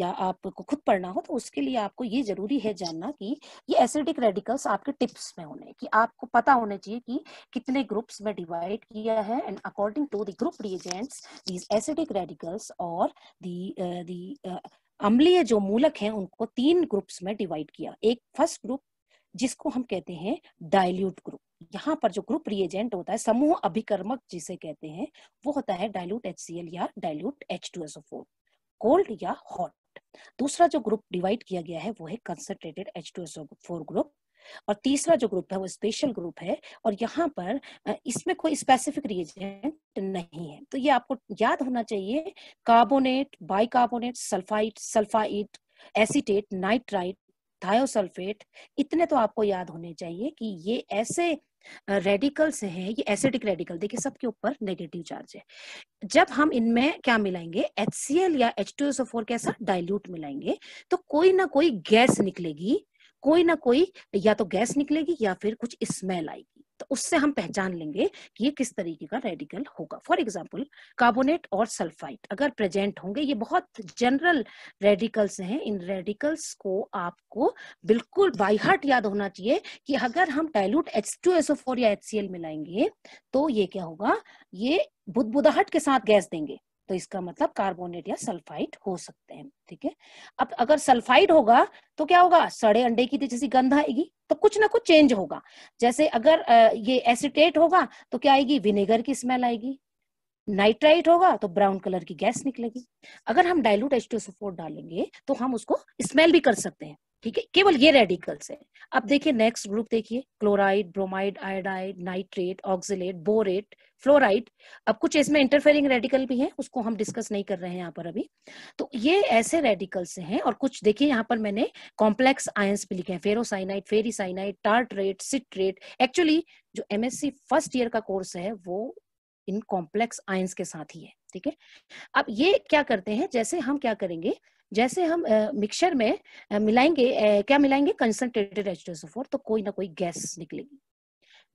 या आपको खुद पढ़ना हो तो उसके लिए आपको ये जरूरी है जानना कि ये एसिडिक रेडिकल्स आपके टिप्स में होने कि आपको पता होना चाहिए कि कितने ग्रुप्स में डिवाइड किया है and according to the group reagents these acidic radicals और दी दी अम्लीय जो मूलक हैं उनको तीन ग्रुप्स में डिवाइड किया एक फर्स्ट ग्रुप जिसको हम कहते हैं डायल्यूट ग्रुप यहाँ पर जो ग्रुप रिएजेंट होता है समूह अभिकर्मक जिसे कहते हैं वो होता है डायल्यूट एच या डायल्यूट एच कोल्ड या हॉट दूसरा जो ग्रुप डिवाइड किया गया है वो है कंसनट्रेटेड एच ग्रुप और तीसरा जो ग्रुप है वो स्पेशल ग्रुप है और यहाँ पर इसमें कोई स्पेसिफिक रिएजेंट नहीं है तो ये आपको याद होना चाहिए carbonate bicarbonate sulphite sulphite acetate nitrite thiosulphate इतने तो आपको याद होने चाहिए कि ये ऐसे रेडिकल्स हैं ये एसिडिक रेडिकल देखिए सबके ऊपर नेगेटिव चार्ज है जब हम इनमें क्या मिलाएंगे एच या एच कैसा डाइल्यूट मिलाएंगे तो कोई ना कोई गैस निकलेगी कोई ना कोई या तो गैस निकलेगी या फिर कुछ स्मेल आएगी तो उससे हम पहचान लेंगे कि ये किस तरीके का रेडिकल होगा फॉर एग्जाम्पल कार्बोनेट और सल्फाइट अगर प्रेजेंट होंगे ये बहुत जनरल रेडिकल्स हैं इन रेडिकल्स को आपको बिल्कुल बाई हार्ट याद होना चाहिए कि अगर हम dilute H two SO four या एच सी एल मिलाएंगे तो ये क्या होगा ये बुदबुदाहट के साथ गैस देंगे तो इसका मतलब कार्बोनेट या सल्फाइड हो सकते हैं ठीक है अब अगर सल्फाइड होगा तो क्या होगा सड़े अंडे की तो जैसी गंध आएगी तो कुछ ना कुछ चेंज होगा जैसे अगर ये एसिटेट होगा तो क्या आएगी विनेगर की स्मेल आएगी नाइट्राइट होगा तो ब्राउन कलर की गैस निकलेगी अगर हम डायलूट एच डालेंगे तो हम उसको स्मेल भी कर सकते हैं ठीक है केवल ये रेडिकल्स हैं अब देखिए नेक्स्ट ग्रुप देखिए chloride bromide iodide nitrate oxalate borate fluoride अब कुछ इसमें इंटरफेरिंग रेडिकल भी हैं उसको हम डिस्कस नहीं कर रहे हैं यहाँ पर अभी तो ये ऐसे रेडिकल्स हैं और कुछ देखिए यहाँ पर मैंने कॉम्प्लेक्स आयंस भी लिखे हैं ferrocyanide ferricyanide tartrate citrate actually जो एमएससी फर्स्ट ईयर का कोर्स है वो इन कॉम्प्लेक्स आयंस के साथ ही है ठीक है अब ये क्या करते हैं जैसे हम क्या करेंगे जैसे हम मिक्सचर में मिलाएंगे क्या मिलाएंगे कंसनट्रेटेड एच तो कोई ना कोई गैस निकलेगी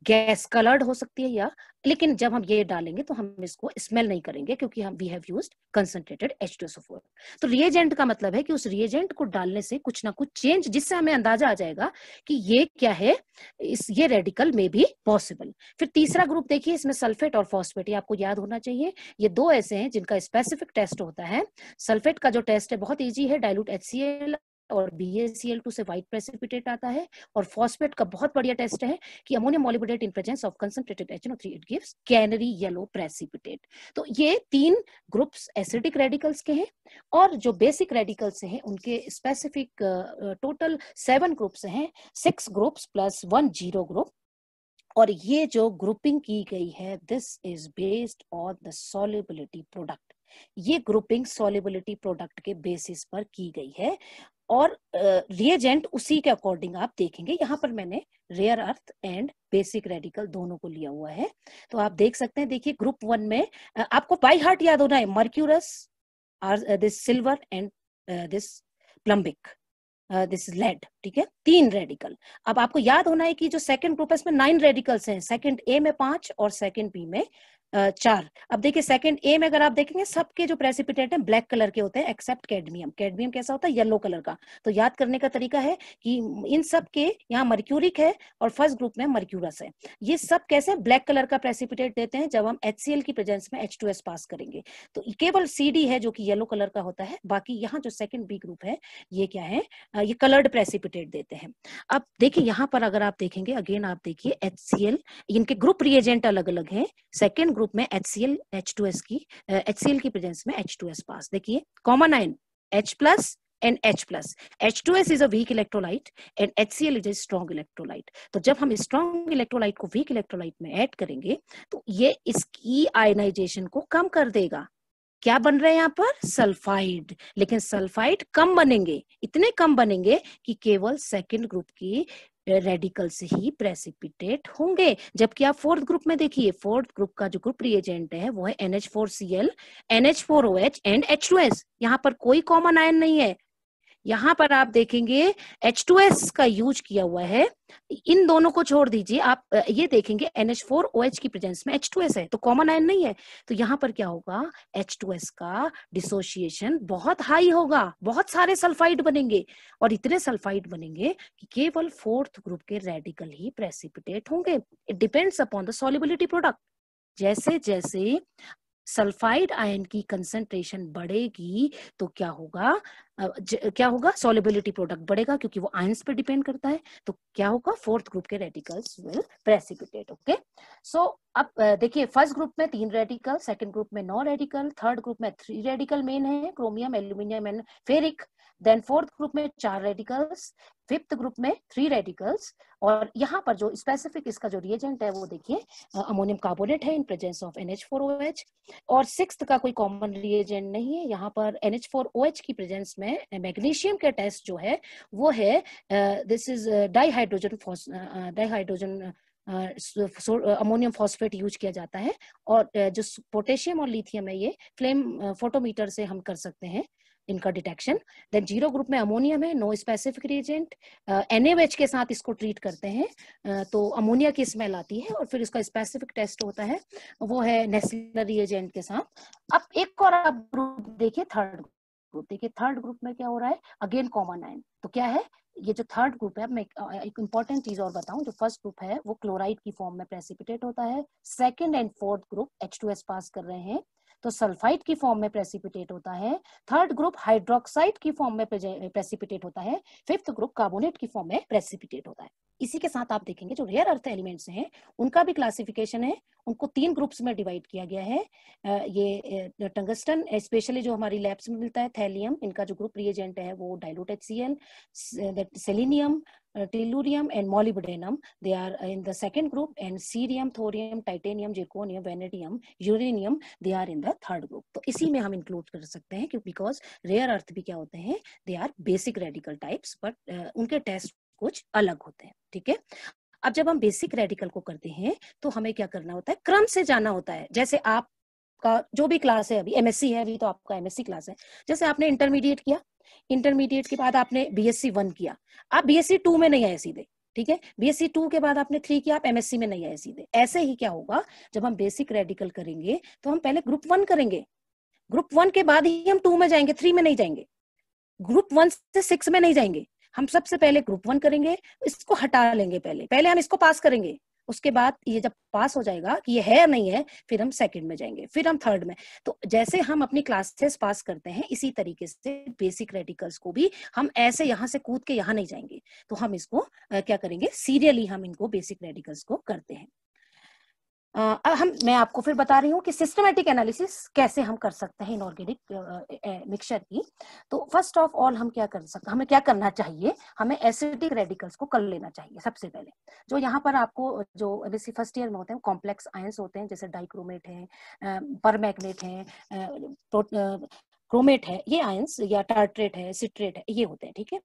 गैस कलर्ड हो सकती है या लेकिन जब हम ये डालेंगे तो हम इसको स्मेल नहीं करेंगे क्योंकि हम we have used concentrated H2SO4 तो रिएजेंट का मतलब है कि उस रिएजेंट को डालने से कुछ ना कुछ चेंज जिससे हमें अंदाजा आ जाएगा कि ये क्या है इस ये रेडिकल में भी पॉसिबल फिर तीसरा ग्रुप देखिए इसमें सल्फेट और फॉस्फेट ये आपको याद होना चाहिए ये दो ऐसे हैं जिनका स्पेसिफिक टेस्ट होता है सल्फेट का जो टेस्ट है बहुत ईजी है डायलूट एच और BaCl2 से व्हाइट प्रेसिपिटेट आता है और फॉस्फेट का बहुत बढ़िया टेस्ट है कि ammonium molybdate in presence of concentrated HNO3 it gives canary yellow precipitate तो ये तीन ग्रुप्स एसिडिक रेडिकल्स के हैं और जो बेसिक रेडिकल्स हैं उनके स्पेसिफिक टोटल सेवन ग्रुप्स हैं six groups plus one zero group और ये जो ग्रुपिंग की गई है this is based on the solubility product ये ग्रुपिंग सॉलिबिलिटी प्रोडक्ट के बेसिस पर की गई है और रिएजेंट uh, उसी के अकॉर्डिंग आप देखेंगे यहाँ पर मैंने rare earth and basic radical दोनों को लिया हुआ है तो आप देख सकते हैं देखिए ग्रुप वन में आपको बाई हार्ट याद होना है mercurous are this silver and this plumbic this lead ठीक है तीन रेडिकल अब आपको याद होना है कि जो सेकंड ग्रुप है इसमें नाइन रेडिकल्स हैं सेकंड ए में पांच और सेकंड बी में चार अब देखिए सेकंड ए में अगर आप देखेंगे सबके जो प्रेसिपिटेट हैं ब्लैक कलर के होते हैं एक्सेप्ट कैडमियम कैडमियम कैसा होता है येलो कलर का तो याद करने का तरीका है कि इन सब के यहाँ मर्क्यूरिक है और फर्स्ट ग्रुप में मर्क्यूरस है ये सब कैसे ब्लैक कलर का प्रेसिपिटेट देते हैं जब हम एच की प्रेजेंस में एच पास करेंगे तो केवल सी है जो की येलो कलर का होता है बाकी यहाँ जो सेकेंड बी ग्रुप है ये क्या है ये कलर्ड प्रेसिपिटेट देते हैं अब देखिए यहाँ पर अगर आप देखेंगे अगेन आप देखिए एच इनके ग्रुप रिएजेंट अलग अलग है सेकेंड ग्रुप में H C L H two S की एच सी एल की प्रेजेंस में एच टू एस पास देखिए common ion H plus and H plus H two S is a electrolyte and H C L is a strong electrolyte तो जब हम स्ट्रॉन्ग इलेक्ट्रोलाइट को वीक इलेक्ट्रोलाइट में एड करेंगे तो ये इसकी आयनाइजेशन को कम कर देगा क्या बन रहे हैं यहाँ पर सल्फाइड लेकिन सल्फाइड कम बनेंगे इतने कम बनेंगे कि केवल सेकंड ग्रुप की रेडिकल्स ही प्रेसिपिटेट होंगे जबकि आप फोर्थ ग्रुप में देखिए फोर्थ ग्रुप का जो ग्रुप रिएजेंट है वो है NH four C L NH four O H and H two S यहाँ पर कोई कॉमन आयन नहीं है यहाँ पर आप देखेंगे H2S का यूज किया हुआ है इन दोनों को छोड़ दीजिए आप ये देखेंगे NH4OH की प्रेजेंस में H2S है तो कॉमन आयन नहीं है तो यहाँ पर क्या होगा H2S का डिसोशिएशन बहुत हाई होगा बहुत सारे सल्फाइड बनेंगे और इतने सल्फाइड बनेंगे कि केवल फोर्थ ग्रुप के रेडिकल ही प्रेसिपिटेट होंगे it depends upon the solubility product जैसे जैसे सल्फाइड आयन की कंसेंट्रेशन बढ़ेगी तो क्या होगा क्या होगा सोलिबिलिटी प्रोडक्ट बढ़ेगा क्योंकि वो आयंस पे डिपेंड करता है तो क्या होगा फोर्थ ग्रुप के radicals will precipitate okay so अब देखिए फर्स्ट ग्रुप में तीन रेडिकल सेकंड ग्रुप में नौ रेडिकल थर्ड ग्रुप में थ्री रेडिकल मेन है chromium aluminium and ferric then fourth group में चार रेडिकल्स फिफ्थ ग्रुप में थ्री रेडिकल्स और यहाँ पर जो स्पेसिफिक इसका जो रिएजेंट है वो देखिए अमोनियम कार्बोनेट है इन प्रेजेंस ऑफ एच और सिक्स का कोई कॉमन रिएजेंट नहीं है यहाँ पर एच की प्रेजेंस में में मैग्नीशियम का टेस्ट जो है वो है this is dihydrogen dihydrogen ammonium phosphate use किया जाता है और uh, जो पोटेशियम और लिथियम है ये फ्लेम फोटोमीटर से हम कर सकते हैं इनका डिटेक्शन देन जीरो ग्रुप में अमोनियम है नो स्पेसिफिक रिएजेंट एनएवएच के साथ इसको ट्रीट करते हैं uh, तो अमोनिया की स्मेल आती है और फिर इसका स्पेसिफिक टेस्ट होता है वो है नेसलर रिएजेंट के साथ अब एक और आप ग्रुप देखिए थर्ड ग्रुप ग्रुप देखिए थर्ड ग्रुप में क्या हो रहा है अगेन कॉमन आयन तो क्या है ये जो थर्ड ग्रुप है मैं एक इंपॉर्टेंट चीज और बताऊं जो फर्स्ट ग्रुप है वो क्लोराइड की फॉर्म में प्रेसिपिटेट होता है second and fourth group H2S pass कर रहे हैं तो सल्फाइड की फॉर्म में प्रेसिपिटेट होता है थर्ड ग्रुप हाइड्रोक्साइड की फॉर्म में प्रेसिपिटेट होता है फिफ्थ ग्रुप कार्बोनेट की फॉर्म में प्रेसिपिटेट होता है इसी के साथ आप देखेंगे जो रेयर अर्थ एलिमेंट्स हैं उनका भी क्लासिफिकेशन है उनको तीन ग्रुप्स में डिवाइड किया गया है ये टंगस्टन स्पेशली जो हमारी लैब्स में मिलता है थैलियम इनका जो ग्रुप रिएजेंट है वो dilute H C L selenium tellurium and molybdenum they are in the second group and cerium thorium titanium zirconium vanadium uranium they are in the third group तो इसी में हम इंक्लूड कर सकते हैं बिकॉज रेयर अर्थ भी क्या होते हैं they are basic radical types but उनके टेस्ट कुछ अलग होते हैं ठीक है अब जब हम बेसिक रेडिकल को करते हैं तो हमें क्या करना होता है क्रम से जाना होता है जैसे आप का जो भी क्लास है अभी एमएससी है अभी तो आपका एमएससी क्लास है जैसे आपने इंटरमीडिएट किया इंटरमीडिएट के बाद आपने बीएससी वन किया आप बीएससी टू में नहीं आए सीधे ठीक है बीएससी टू के बाद आपने थ्री किया आप एमएससी में नहीं आए सीधे ऐसे ही क्या होगा जब हम बेसिक रेडिकल करेंगे तो हम पहले ग्रुप वन करेंगे ग्रुप वन के बाद ही हम टू में जाएंगे थ्री में नहीं जाएंगे ग्रुप वन से सिक्स में नहीं जाएंगे हम सबसे पहले ग्रुप वन करेंगे इसको हटा लेंगे पहले पहले हम इसको पास करेंगे उसके बाद ये जब पास हो जाएगा कि ये है या नहीं है फिर हम सेकंड में जाएंगे फिर हम थर्ड में तो जैसे हम अपनी क्लासेस पास करते हैं इसी तरीके से बेसिक रेडिकल्स को भी हम ऐसे यहाँ से कूद के यहाँ नहीं जाएंगे तो हम इसको क्या करेंगे सीरियली हम इनको बेसिक रेडिकल्स को करते हैं अब हम मैं आपको फिर बता रही हूँ कि सिस्टमेटिक एनालिसिस कैसे हम कर सकते हैं इनऑर्गेनिक मिक्सचर की तो फर्स्ट ऑफ ऑल हम क्या कर सकते हमें क्या करना चाहिए हमें एसिडिक रेडिकल्स को कर लेना चाहिए सबसे पहले जो यहाँ पर आपको जो एमएससी फर्स्ट ईयर में होते हैं कॉम्प्लेक्स आयंस होते हैं जैसे डाइक्रोमेट है परमैग्नेट है क्रोमेट है ये आयंस या टार्ट्रेट है सिट्रेट है ये होते हैं ठीक है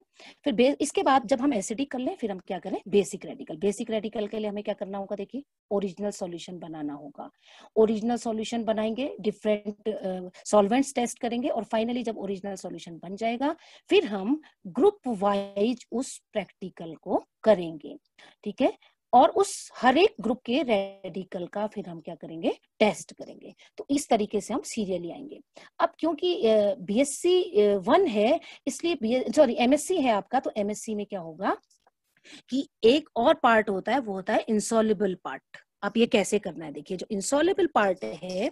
फिर इसके बाद जब हम एसिडिक कर लें फिर हम क्या करें बेसिक रेडिकल बेसिक रेडिकल के लिए हमें क्या करना होगा देखिए ओरिजिनल सॉल्यूशन बनाना होगा ओरिजिनल सॉल्यूशन बनाएंगे डिफरेंट सॉल्वेंट्स टेस्ट करेंगे और फाइनली जब ओरिजिनल सोल्यूशन बन जाएगा फिर हम ग्रुप वाइज उस प्रैक्टिकल को करेंगे ठीक है और उस हर एक ग्रुप के रेडिकल का फिर हम क्या करेंगे टेस्ट करेंगे तो इस तरीके से हम सीरियली आएंगे अब क्योंकि बीएससी वन है इसलिए सॉरी एमएससी है आपका तो एमएससी में क्या होगा कि एक और पार्ट होता है वो होता है इंसॉलिबल पार्ट आप ये कैसे करना है देखिए जो इंसॉलिबल पार्ट है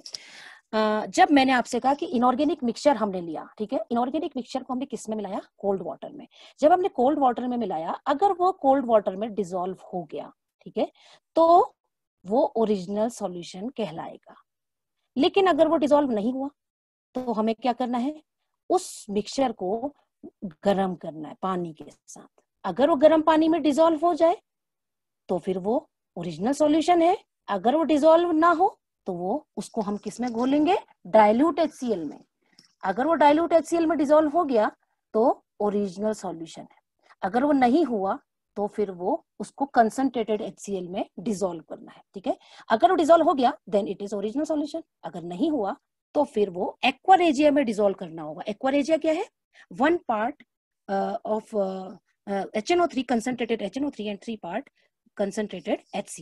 जब मैंने आपसे कहा कि इनऑर्गेनिक मिक्सचर हमने लिया ठीक है इनऑर्गेनिक मिक्सचर को हमने किस में मिलाया कोल्ड वाटर में जब हमने कोल्ड वाटर में मिलाया अगर वो कोल्ड वाटर में डिजोल्व हो गया ठीक है तो वो ओरिजिनल सॉल्यूशन कहलाएगा लेकिन अगर वो डिजोल्व नहीं हुआ तो हमें क्या करना है उस मिक्सचर को गर्म करना है पानी के साथ अगर वो गर्म पानी में डिजोल्व हो जाए तो फिर वो ओरिजिनल सॉल्यूशन है अगर वो डिजोल्व ना हो तो वो उसको हम किस में घोलेंगे डायल्यूट एच में अगर वो डायल्यूट एच में डिजोल्व हो गया तो ओरिजिनल सॉल्यूशन है अगर वो नहीं हुआ तो फिर वो उसको कंसंट्रेटेड एचसीएल में डिजोल्व करना है ठीक है अगर वो डिजोल्व हो गया then it is original solution अगर नहीं हुआ तो फिर वो एक्वारेजिया में डिजोल्व करना होगा एक्वारेजिया क्या है one part of H N O three concentrated H N O three and three part concentrated H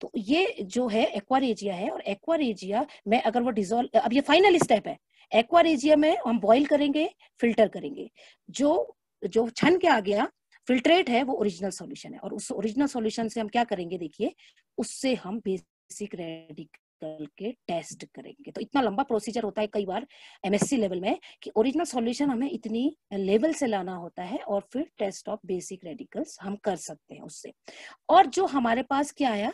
तो ये जो है एक्वारेजिया है और एक्वारेजिया में अगर वो डिजोल्व अब ये फाइनल स्टेप है एक्वारेजिया में हम बॉइल करेंगे फिल्टर करेंगे जो जो छन के आ गया फिल्ट्रेट है वो ओरिजिनल सॉल्यूशन है और उस ओरिजिनल सॉल्यूशन से हम क्या करेंगे देखिए उससे हम बेसिक रेडिक निकल के टेस्ट करेंगे तो इतना लंबा प्रोसीजर होता है कई बार एमएससी लेवल में कि ओरिजिनल सॉल्यूशन हमें इतनी लेवल से लाना होता है और फिर टेस्ट ऑफ बेसिक रेडिकल्स हम कर सकते हैं उससे और जो हमारे पास क्या आया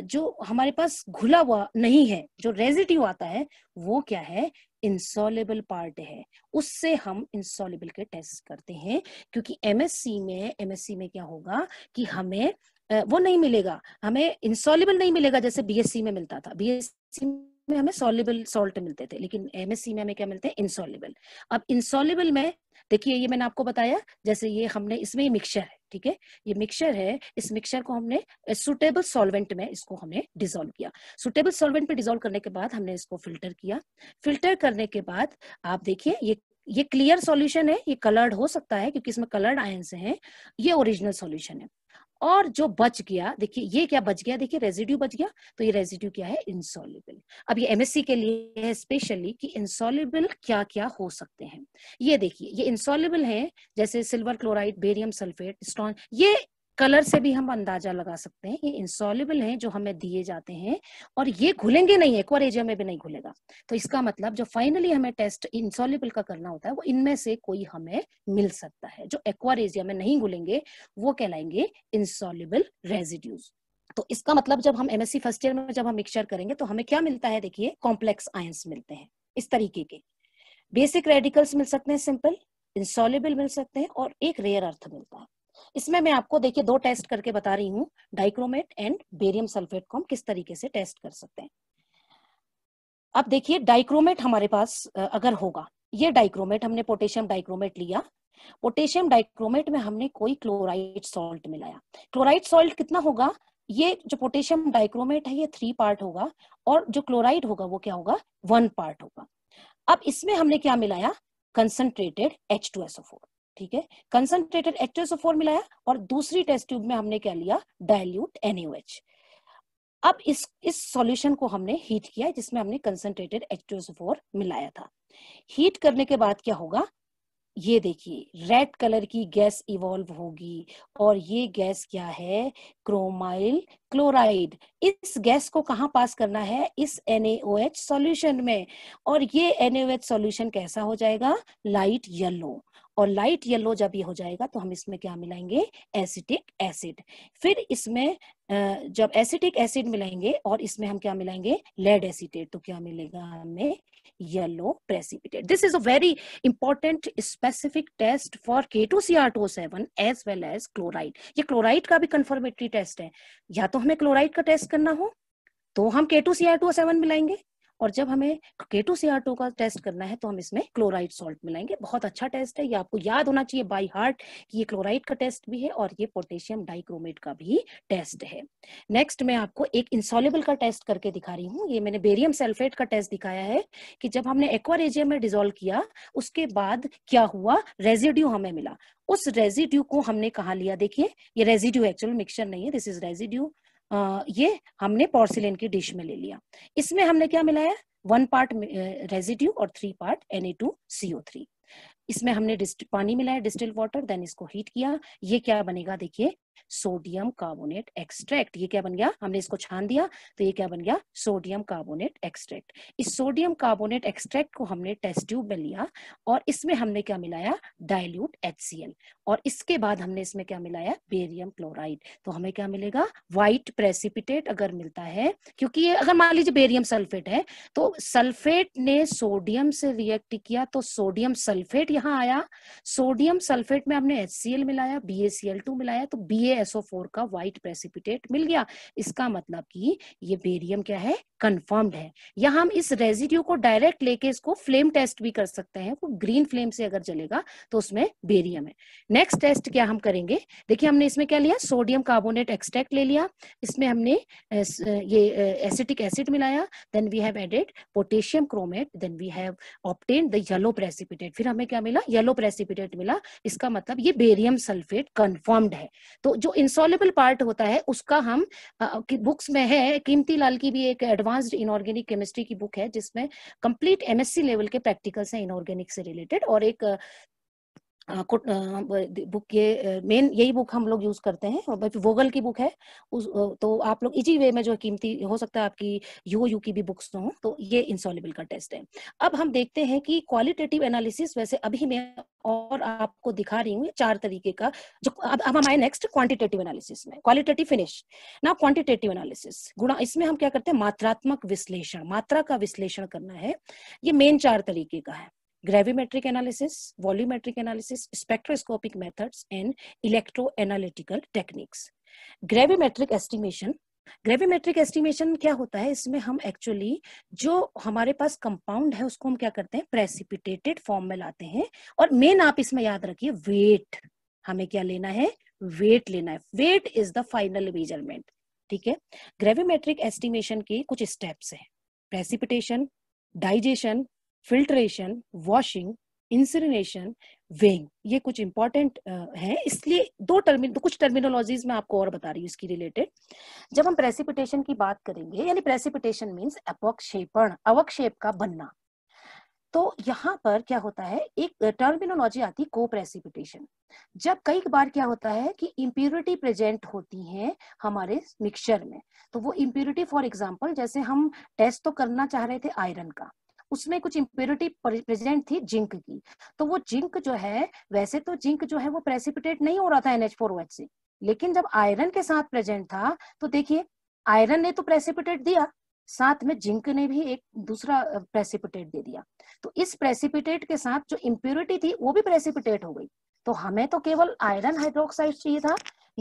जो हमारे पास घुला हुआ नहीं है जो रेजिड्यू आता है वो क्या है इंसॉलेबल पार्ट है उससे हम इंसॉलेबल के टेस्ट करते हैं क्योंकि एमएससी में एमएससी में क्या होगा कि हमें वो नहीं मिलेगा हमें इंसॉलिबल नहीं मिलेगा जैसे बीएससी में मिलता था बीएससी में हमें सॉलिबल सॉल्ट मिलते थे लेकिन एमएससी में हमें क्या मिलते हैं इंसॉलिबल अब इंसॉलिबल में देखिए ये मैंने आपको बताया जैसे ये हमने इसमें मिक्सर मिक्सचर है ठीक है ये मिक्सचर है इस मिक्सचर को हमने सुटेबल सॉल्वेंट में इसको हमने डिजोल्व किया सुटेबल सॉल्वेंट में डिजोल्व करने के बाद हमने इसको फिल्टर किया फिल्टर करने के बाद आप देखिए ये ये क्लियर सॉल्यूशन है ये कलर्ड हो सकता है क्योंकि इसमें कलर्ड से हैं ये ओरिजिनल सॉल्यूशन है और जो बच गया देखिए ये क्या बच गया देखिए रेजिड्यू बच गया तो ये रेजिड्यू क्या है इनसॉल्युबल अब ये एमएससी के लिए है स्पेशली कि इनसॉल्युबल क्या क्या हो सकते हैं ये देखिए ये इनसॉल्युबल है जैसे silver chloride barium sulphate stone ये कलर से भी हम अंदाजा लगा सकते हैं ये इंसॉल्युबल हैं जो हमें दिए जाते हैं और ये घुलेंगे नहीं एक्वारेजिया में भी नहीं घुलेगा तो इसका मतलब जो फाइनली हमें टेस्ट इंसॉल्युबल का करना होता है वो इनमें से कोई हमें मिल सकता है जो एक्वारेजिया में नहीं घुलेंगे वो कहलाएंगे इंसॉल्युबल रेजिड्यूज तो इसका मतलब जब हम एमएससी फर्स्ट ईयर में जब हम मिक्सचर करेंगे तो हमें क्या मिलता है देखिए कॉम्प्लेक्स आयंस मिलते हैं इस तरीके के बेसिक रेडिकल्स मिल सकते हैं सिंपल इंसॉल्युबल मिल सकते हैं और एक रेयर अर्थ मिलता है इसमें मैं आपको देखिए दो टेस्ट करके बता रही हूँ डाइक्रोमेट एंड बेरियम सल्फेट को हम किस तरीके से टेस्ट कर सकते हैं अब देखिए डाइक्रोमेट हमारे पास अगर होगा ये डाइक्रोमेट हमने पोटेशियम डाइक्रोमेट लिया पोटेशियम डाइक्रोमेट में हमने कोई क्लोराइड सॉल्ट मिलाया क्लोराइड सॉल्ट कितना होगा ये जो पोटेशियम डाइक्रोमेट है ये थ्री पार्ट होगा और जो क्लोराइड होगा वो क्या होगा वन पार्ट होगा अब इसमें हमने क्या मिलाया concentrated H two SO four ठीक है कंसनट्रेटेड एच मिलाया और दूसरी टेस्ट ट्यूब में हमने क्या लिया डायल्यूट एच अब इस इस सॉल्यूशन को हमने हीट किया जिसमें हमने कंसनट्रेटेड एच मिलाया था हीट करने के बाद क्या होगा ये देखिए रेड कलर की गैस इवॉल्व होगी और ये गैस क्या है क्रोमाइल क्लोराइड इस गैस को कहाँ पास करना है इस NaOH सॉल्यूशन में और ये NaOH सॉल्यूशन कैसा हो जाएगा लाइट येलो और लाइट येलो जब ये हो जाएगा तो हम इसमें क्या मिलाएंगे एसिटिक एसिड फिर इसमें जब एसिटिक एसिड मिलाएंगे और इसमें हम क्या मिलाएंगे लेड एसिटेट तो क्या मिलेगा हमें yellow precipitate. This is a very important specific test for K2CR207 as well as chloride. ये chloride का भी confirmatory test है या तो हमें chloride का test करना हो तो हम K2CR207 मिलाएंगे और जब हमें K two C R two का टेस्ट करना है तो हम इसमें क्लोराइड सॉल्ट मिलाएंगे बहुत अच्छा टेस्ट है ये आपको याद होना चाहिए बाई हार्ट कि ये क्लोराइड का टेस्ट भी है और ये पोटेशियम डाइक्रोमेट का भी टेस्ट है नेक्स्ट मैं आपको एक इंसॉलेबल का टेस्ट करके दिखा रही हूँ ये मैंने बेरियम सेल्फेट का टेस्ट दिखाया है कि जब हमने एक्वारेजियम में डिजोल्व किया उसके बाद क्या हुआ रेजिड्यू हमें मिला उस रेजिड्यू को हमने कहा लिया देखिए ये रेजिड्यू एक्चुअल मिक्सचर नहीं है दिस इज रेजिड्यू ये हमने पोर्सिलेन की डिश में ले लिया इसमें हमने क्या मिलाया वन पार्ट रेजिड्यू और three part N A two CO three इसमें हमने पानी मिलाया डिस्टिल वाटर देन इसको हीट किया ये क्या बनेगा देखिए सोडियम कार्बोनेट एक्सट्रैक्ट ये क्या बन गया हमने इसको छान दिया तो ये क्या बन गया सोडियम कार्बोनेट एक्सट्रैक्ट इस सोडियम कार्बोनेट एक्सट्रैक्ट को हमने टेस्ट ट्यूब में लिया और इसमें हमने क्या मिलाया डायल्यूट एच और इसके बाद हमने इसमें क्या मिलाया बेरियम क्लोराइड तो हमें क्या मिलेगा व्हाइट प्रेसिपिटेट अगर मिलता है क्योंकि ये अगर मान लीजिए बेरियम सल्फेट है तो सल्फेट ने सोडियम से रिएक्ट किया तो सोडियम सल्फेट यहाँ आया सोडियम सल्फेट में हमने एच मिलाया बी मिलाया तो बी का व्हाइट प्रेसिपिटेट मिल गया इसका मतलब कि ये बेरियम क्या है कन्फर्म्ड है या हम इस रेजिड्यू को डायरेक्ट लेके इसको फ्लेम टेस्ट भी कर सकते हैं वो ग्रीन फ्लेम से अगर जलेगा तो उसमें बेरियम है नेक्स्ट टेस्ट क्या हम करेंगे देखिए हमने इसमें क्या लिया सोडियम कार्बोनेट एक्सट्रैक्ट ले लिया इसमें हमने ये एसिटिक एसिड मिलाया then we have added potassium chromate then we have obtain the yellow precipitate फिर हमें क्या मिला येलो प्रेसिपिटेट मिला इसका मतलब ये बेरियम सल्फेट कन्फर्म्ड है तो जो इंसॉलेबल पार्ट होता है उसका हम बुक्स में है कीमती लाल की भी एक एडवांस्ड इनऑर्गेनिक केमिस्ट्री की बुक है जिसमें कंप्लीट एमएससी लेवल के प्रैक्टिकल्स हैं इनऑर्गेनिक से रिलेटेड और एक बुक ये मेन यही बुक हम लोग यूज करते हैं वोगल की बुक है उस तो आप लोग इजी वे में जो कीमती हो सकता है आपकी यू यू की भी बुक्स तो हो तो ये इंसॉलिबल का टेस्ट है अब हम देखते हैं कि क्वालिटेटिव एनालिसिस वैसे अभी मैं और आपको दिखा रही हूँ चार तरीके का जो अब अब हम आए नेक्स्ट क्वांटिटेटिव एनालिसिस में क्वालिटेटिव फिनिश ना क्वांटिटेटिव एनालिसिस गुणा इसमें हम क्या करते हैं मात्रात्मक विश्लेषण मात्रा का विश्लेषण करना है ये मेन चार तरीके का है gravimetric analysis volumetric analysis spectroscopic methods and electro analytical techniques gravimetric estimation gravimetric estimation क्या होता है इसमें हम एक्चुअली जो हमारे पास कंपाउंड है उसको हम क्या करते हैं प्रेसिपिटेटेड फॉर्म में लाते हैं और मेन आप इसमें याद रखिए वेट हमें क्या लेना है वेट लेना है weight is the final measurement ठीक है ग्रेविमेट्रिक एस्टिमेशन के कुछ स्टेप्स हैं precipitation digestion filtration washing incineration weighing ये कुछ इंपॉर्टेंट है इसलिए दो टर्मिन दो कुछ टर्मिनोलॉजीज मैं आपको और बता रही हूँ इसकी रिलेटेड जब हम प्रेसिपिटेशन की बात करेंगे यानी प्रेसिपिटेशन मीन्स अपक्षेपण अवक्षेप का बनना तो यहाँ पर क्या होता है एक टर्मिनोलॉजी आती है को प्रेसिपिटेशन जब कई बार क्या होता है कि इम्प्योरिटी प्रेजेंट होती है हमारे मिक्सचर में तो वो इम्प्योरिटी फॉर एग्जाम्पल जैसे हम टेस्ट तो करना चाह रहे थे आयरन का उसमें कुछ इम्प्योरिटी प्रेजेंट थी जिंक की तो वो जिंक जो है वैसे तो जिंक जो है वो प्रेसिपिटेट नहीं हो रहा था एनएच से लेकिन जब आयरन के साथ प्रेजेंट था तो देखिए आयरन ने तो प्रेसिपिटेट दिया साथ में जिंक ने भी एक दूसरा प्रेसिपिटेट दे दिया तो इस प्रेसिपिटेट के साथ जो इम्प्योरिटी थी वो भी प्रेसिपिटेट हो गई तो हमें तो केवल आयरन हाइड्रोक्साइड चाहिए था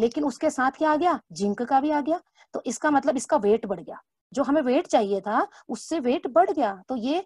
लेकिन उसके साथ क्या आ गया जिंक का भी आ गया तो इसका मतलब इसका वेट बढ़ गया जो हमें वेट चाहिए था उससे वेट बढ़ गया तो ये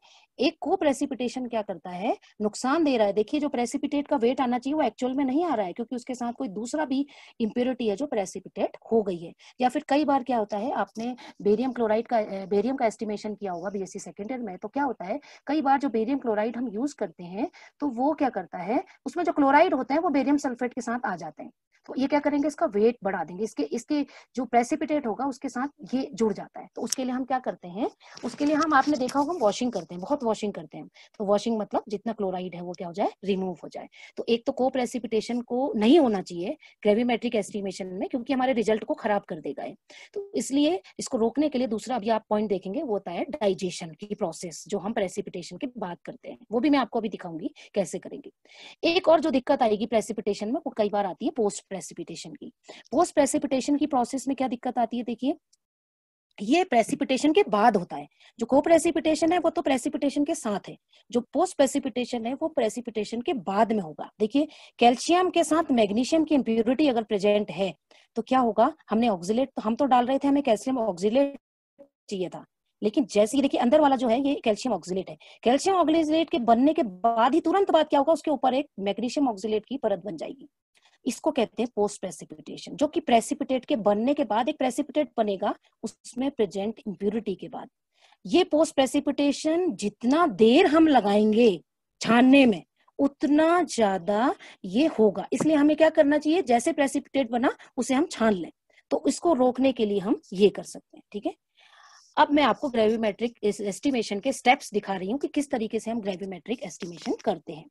एक को प्रेसिपिटेशन क्या करता है नुकसान दे रहा है देखिए जो प्रेसिपिटेट का वेट आना चाहिए वो एक्चुअल में नहीं आ रहा है क्योंकि उसके साथ कोई दूसरा भी इम्प्योरिटी है जो प्रेसिपिटेट हो गई है या फिर कई बार क्या होता है आपने बेरियम क्लोराइड का बेरियम का एस्टिमेशन किया होगा बीएससी सेकेंड ईयर में तो क्या होता है कई बार जो बेरियम क्लोराइड हम यूज करते हैं तो वो क्या करता है उसमें जो क्लोराइड होते हैं वो बेरियम सल्फेट के साथ आ जाते हैं तो ये क्या करेंगे इसका वेट बढ़ा देंगे इसके इसके जो प्रेसिपिटेट होगा उसके साथ ये जुड़ जाता है तो उसके लिए हम क्या करते हैं उसके लिए हम आपने देखा होगा हम वॉशिंग करते हैं बहुत वॉशिंग करते हैं तो वॉशिंग मतलब जितना क्लोराइड है वो क्या हो जाए रिमूव हो जाए तो एक तो को प्रेसिपिटेशन को नहीं होना चाहिए ग्रेविमेट्रिक एस्टिमेशन में क्योंकि हमारे रिजल्ट को खराब कर देगा तो इसलिए इसको रोकने के लिए दूसरा अभी आप पॉइंट देखेंगे वो होता है डाइजेशन की प्रोसेस जो हम प्रेसिपिटेशन की बात करते हैं वो भी मैं आपको अभी दिखाऊंगी कैसे करेंगे एक और जो दिक्कत आएगी प्रेसिपिटेशन में वो कई बार आती है पोस्ट प्रेसिपिटेशन की पोस्ट प्रेसिपिटेशन की प्रोसेस में क्या दिक्कत आती है देखिए ये प्रेसिपिटेशन के बाद होता है जो को प्रेसिपिटेशन है वो तो प्रेसिपिटेशन के साथ है जो पोस्ट प्रेसिपिटेशन है वो प्रेसिपिटेशन के बाद में होगा देखिए कैल्शियम के साथ मैग्नीशियम की इम्प्योरिटी अगर प्रेजेंट है तो क्या होगा हमने ऑक्सीट तो हम तो डाल रहे थे हमें कैल्शियम ऑक्सीट चाहिए था लेकिन जैसे ही देखिए अंदर वाला जो है ये कैल्शियम ऑक्सीट है कैल्शियम ऑक्सीट के बनने के बाद ही तुरंत बाद क्या होगा उसके ऊपर एक मैग्नीशियम ऑक्सीट की परत बन जाएगी इसको कहते हैं पोस्ट प्रेसिपिटेशन जो कि प्रेसिपिटेट के बनने के बाद एक प्रेसिपिटेट बनेगा उसमें प्रेजेंट इम्प्यूरिटी के बाद ये पोस्ट प्रेसिपिटेशन जितना देर हम लगाएंगे छानने में उतना ज्यादा ये होगा इसलिए हमें क्या करना चाहिए जैसे प्रेसिपिटेट बना उसे हम छान लें तो इसको रोकने के लिए हम ये कर सकते हैं ठीक है अब मैं आपको ग्रेविमेट्रिक एस्टिमेशन के स्टेप्स दिखा रही हूँ कि किस तरीके से हम ग्रेविमेट्रिक एस्टिमेशन करते हैं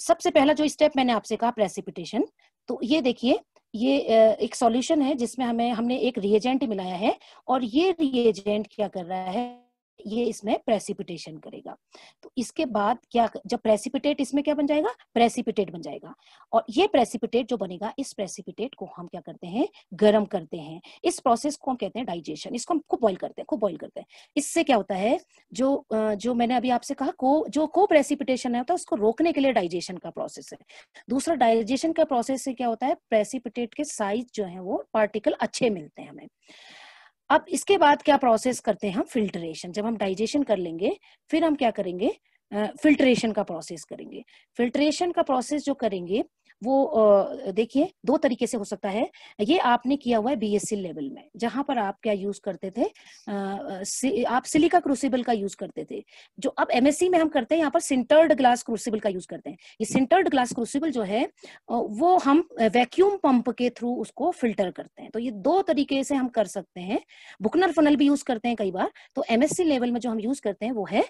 सबसे पहला जो स्टेप मैंने आपसे कहा प्रेसिपिटेशन तो ये देखिए ये एक सॉल्यूशन है जिसमें हमें हमने एक रिएजेंट मिलाया है और ये रिएजेंट क्या कर रहा है ये इसमें प्रेसिपिटेशन करेगा तो इसके बाद क्या जब प्रेसिपिटेट इसमें क्या बन जाएगा प्रेसिपिटेट बन जाएगा और ये प्रेसिपिटेट जो बनेगा इस प्रेसिपिटेट को हम क्या करते हैं गर्म करते हैं इस प्रोसेस को हम कहते हैं डाइजेशन इसको हम खूब बॉइल करते हैं खूब बॉइल करते हैं इससे क्या होता है जो जो मैंने अभी आपसे कहा को जो को प्रेसिपिटेशन होता है उसको रोकने के लिए डाइजेशन का प्रोसेस है दूसरा डाइजेशन का प्रोसेस से क्या होता है प्रेसिपिटेट के साइज जो है वो पार्टिकल अच्छे मिलते हैं हमें अब इसके बाद क्या प्रोसेस करते हैं हम फिल्ट्रेशन जब हम डाइजेशन कर लेंगे फिर हम क्या करेंगे फिल्ट्रेशन uh, का प्रोसेस करेंगे फिल्ट्रेशन का प्रोसेस जो करेंगे वो देखिए दो तरीके से हो सकता है ये आपने किया हुआ है बीएससी लेवल में जहां पर आप क्या यूज करते थे आप सिलिका क्रूसिबल का यूज करते थे जो अब एमएससी में हम करते हैं यहाँ पर सिंटर्ड ग्लास क्रूसिबल का यूज करते हैं ये सिंटर्ड ग्लास क्रूसिबल जो है वो हम वैक्यूम पंप के थ्रू उसको फिल्टर करते हैं तो ये दो तरीके से हम कर सकते हैं बुकनर फनल भी यूज करते हैं कई बार तो एमएससी लेवल में जो हम यूज करते हैं वो है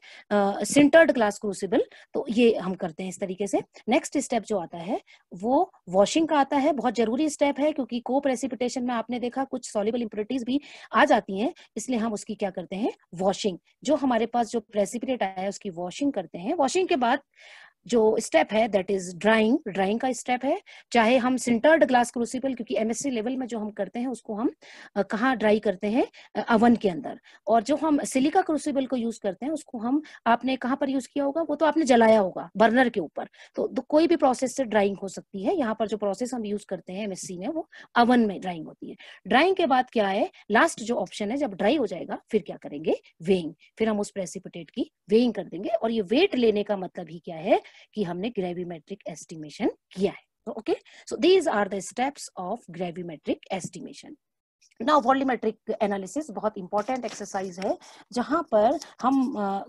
सिंटर्ड ग्लास क्रूसिबल तो ये हम करते हैं इस तरीके से नेक्स्ट स्टेप जो आता है वो वॉशिंग का आता है बहुत जरूरी स्टेप है क्योंकि को प्रेसिपिटेशन में आपने देखा कुछ सॉलिबल इम्प्योरिटीज भी आ जाती हैं इसलिए हम उसकी क्या करते हैं वॉशिंग जो हमारे पास जो प्रेसिपिटेट आया है उसकी वॉशिंग करते हैं वॉशिंग के बाद जो स्टेप है दैट इज ड्राइंग ड्राइंग का स्टेप है चाहे हम सिंटर्ड ग्लास क्रूसिबल क्योंकि एमएससी लेवल में जो हम करते हैं उसको हम कहाँ ड्राई करते हैं अवन के अंदर और जो हम सिलिका क्रूसिबल को यूज करते हैं उसको हम आपने कहाँ पर यूज किया होगा वो तो आपने जलाया होगा बर्नर के ऊपर तो, तो कोई भी प्रोसेस से ड्राइंग हो सकती है यहाँ पर जो प्रोसेस हम यूज करते हैं एमएससी में वो अवन में ड्राइंग होती है ड्राइंग के बाद क्या है लास्ट जो ऑप्शन है जब ड्राई हो जाएगा फिर क्या करेंगे वेइंग फिर हम उस प्रेसिपिटेट की वेइंग कर देंगे और ये वेट लेने का मतलब ही क्या है कि हमने ग्रेविमेट्रिक एस्टिमेशन किया है okay so these are the steps of gravimetric estimation now volumetric analysis बहुत इंपॉर्टेंट एक्सरसाइज है जहां पर हम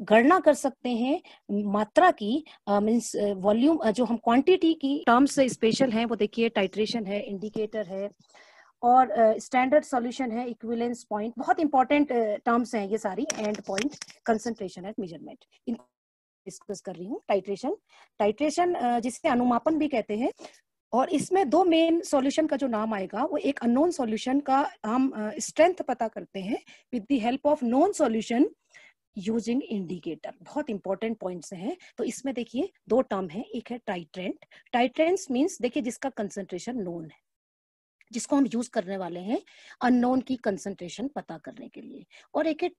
गणना कर सकते हैं मात्रा की मीन्स वॉल्यूम जो हम क्वांटिटी की टर्म्स स्पेशल हैं वो देखिए टाइट्रेशन है इंडिकेटर है और स्टैंडर्ड uh, सॉल्यूशन है इक्विलेंस पॉइंट बहुत इंपॉर्टेंट टर्म्स uh, हैं ये सारी end point concentration at measurement इनको डिस्कस कर रही हूँ टाइट्रेशन टाइट्रेशन जिसे अनुमापन भी कहते हैं और इसमें दो मेन सॉल्यूशन का जो नाम आएगा वो एक अनोन सॉल्यूशन का हम स्ट्रेंथ पता करते हैं with the help of known solution using indicator बहुत इंपॉर्टेंट पॉइंट्स हैं तो इसमें देखिए दो टर्म है एक है टाइट्रेंट टाइट्रेंट मीन्स देखिए जिसका कंसेंट्रेशन नोन है जिसको हम यूज करने वाले हैं अननोन की कंसंट्रेशन पता करने के लिए और एक है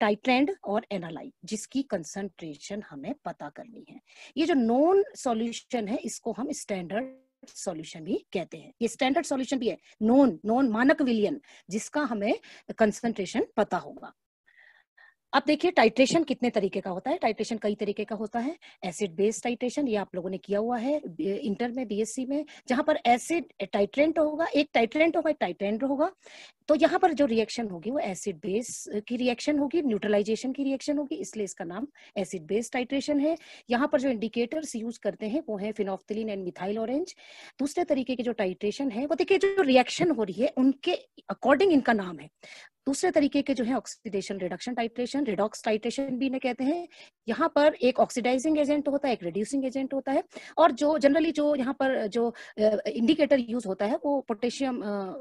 टाइट्रेंड और एनालाइट जिसकी कंसंट्रेशन हमें पता करनी है ये जो नोन सॉल्यूशन है इसको हम स्टैंडर्ड सॉल्यूशन भी कहते हैं ये स्टैंडर्ड सॉल्यूशन भी है नोन नॉन मानक विलियन जिसका हमें कंसंट्रेशन पता होगा अब देखिए टाइट्रेशन कितने तरीके का होता है टाइट्रेशन कई तरीके का होता है एसिड बेस टाइट्रेशन ये आप लोगों ने किया हुआ है इंटर में बीएससी में जहां पर एसिड टाइट्रेंट होगा एक टाइट्रेंट होगा एक टाइट्रेंट होगा तो यहाँ पर जो रिएक्शन होगी वो एसिड बेस की रिएक्शन होगी न्यूट्रलाइजेशन की रिएक्शन होगी इसलिए इसका नाम एसिड बेस टाइट्रेशन है यहाँ पर जो इंडिकेटर्स यूज करते हैं वो है फिनोफ्थिलीन एंड मिथाइल ऑरेंज दूसरे तरीके के जो टाइट्रेशन है वो देखिए जो रिएक्शन हो रही है उनके अकॉर्डिंग इनका नाम है दूसरे तरीके के जो है oxidation reduction titration redox titration भी इन्हें कहते हैं यहाँ पर एक ऑक्सीडाइजिंग एजेंट होता है एक रिड्यूसिंग एजेंट होता है और जो जनरली जो यहाँ पर जो इंडिकेटर यूज होता है वो पोटेशियम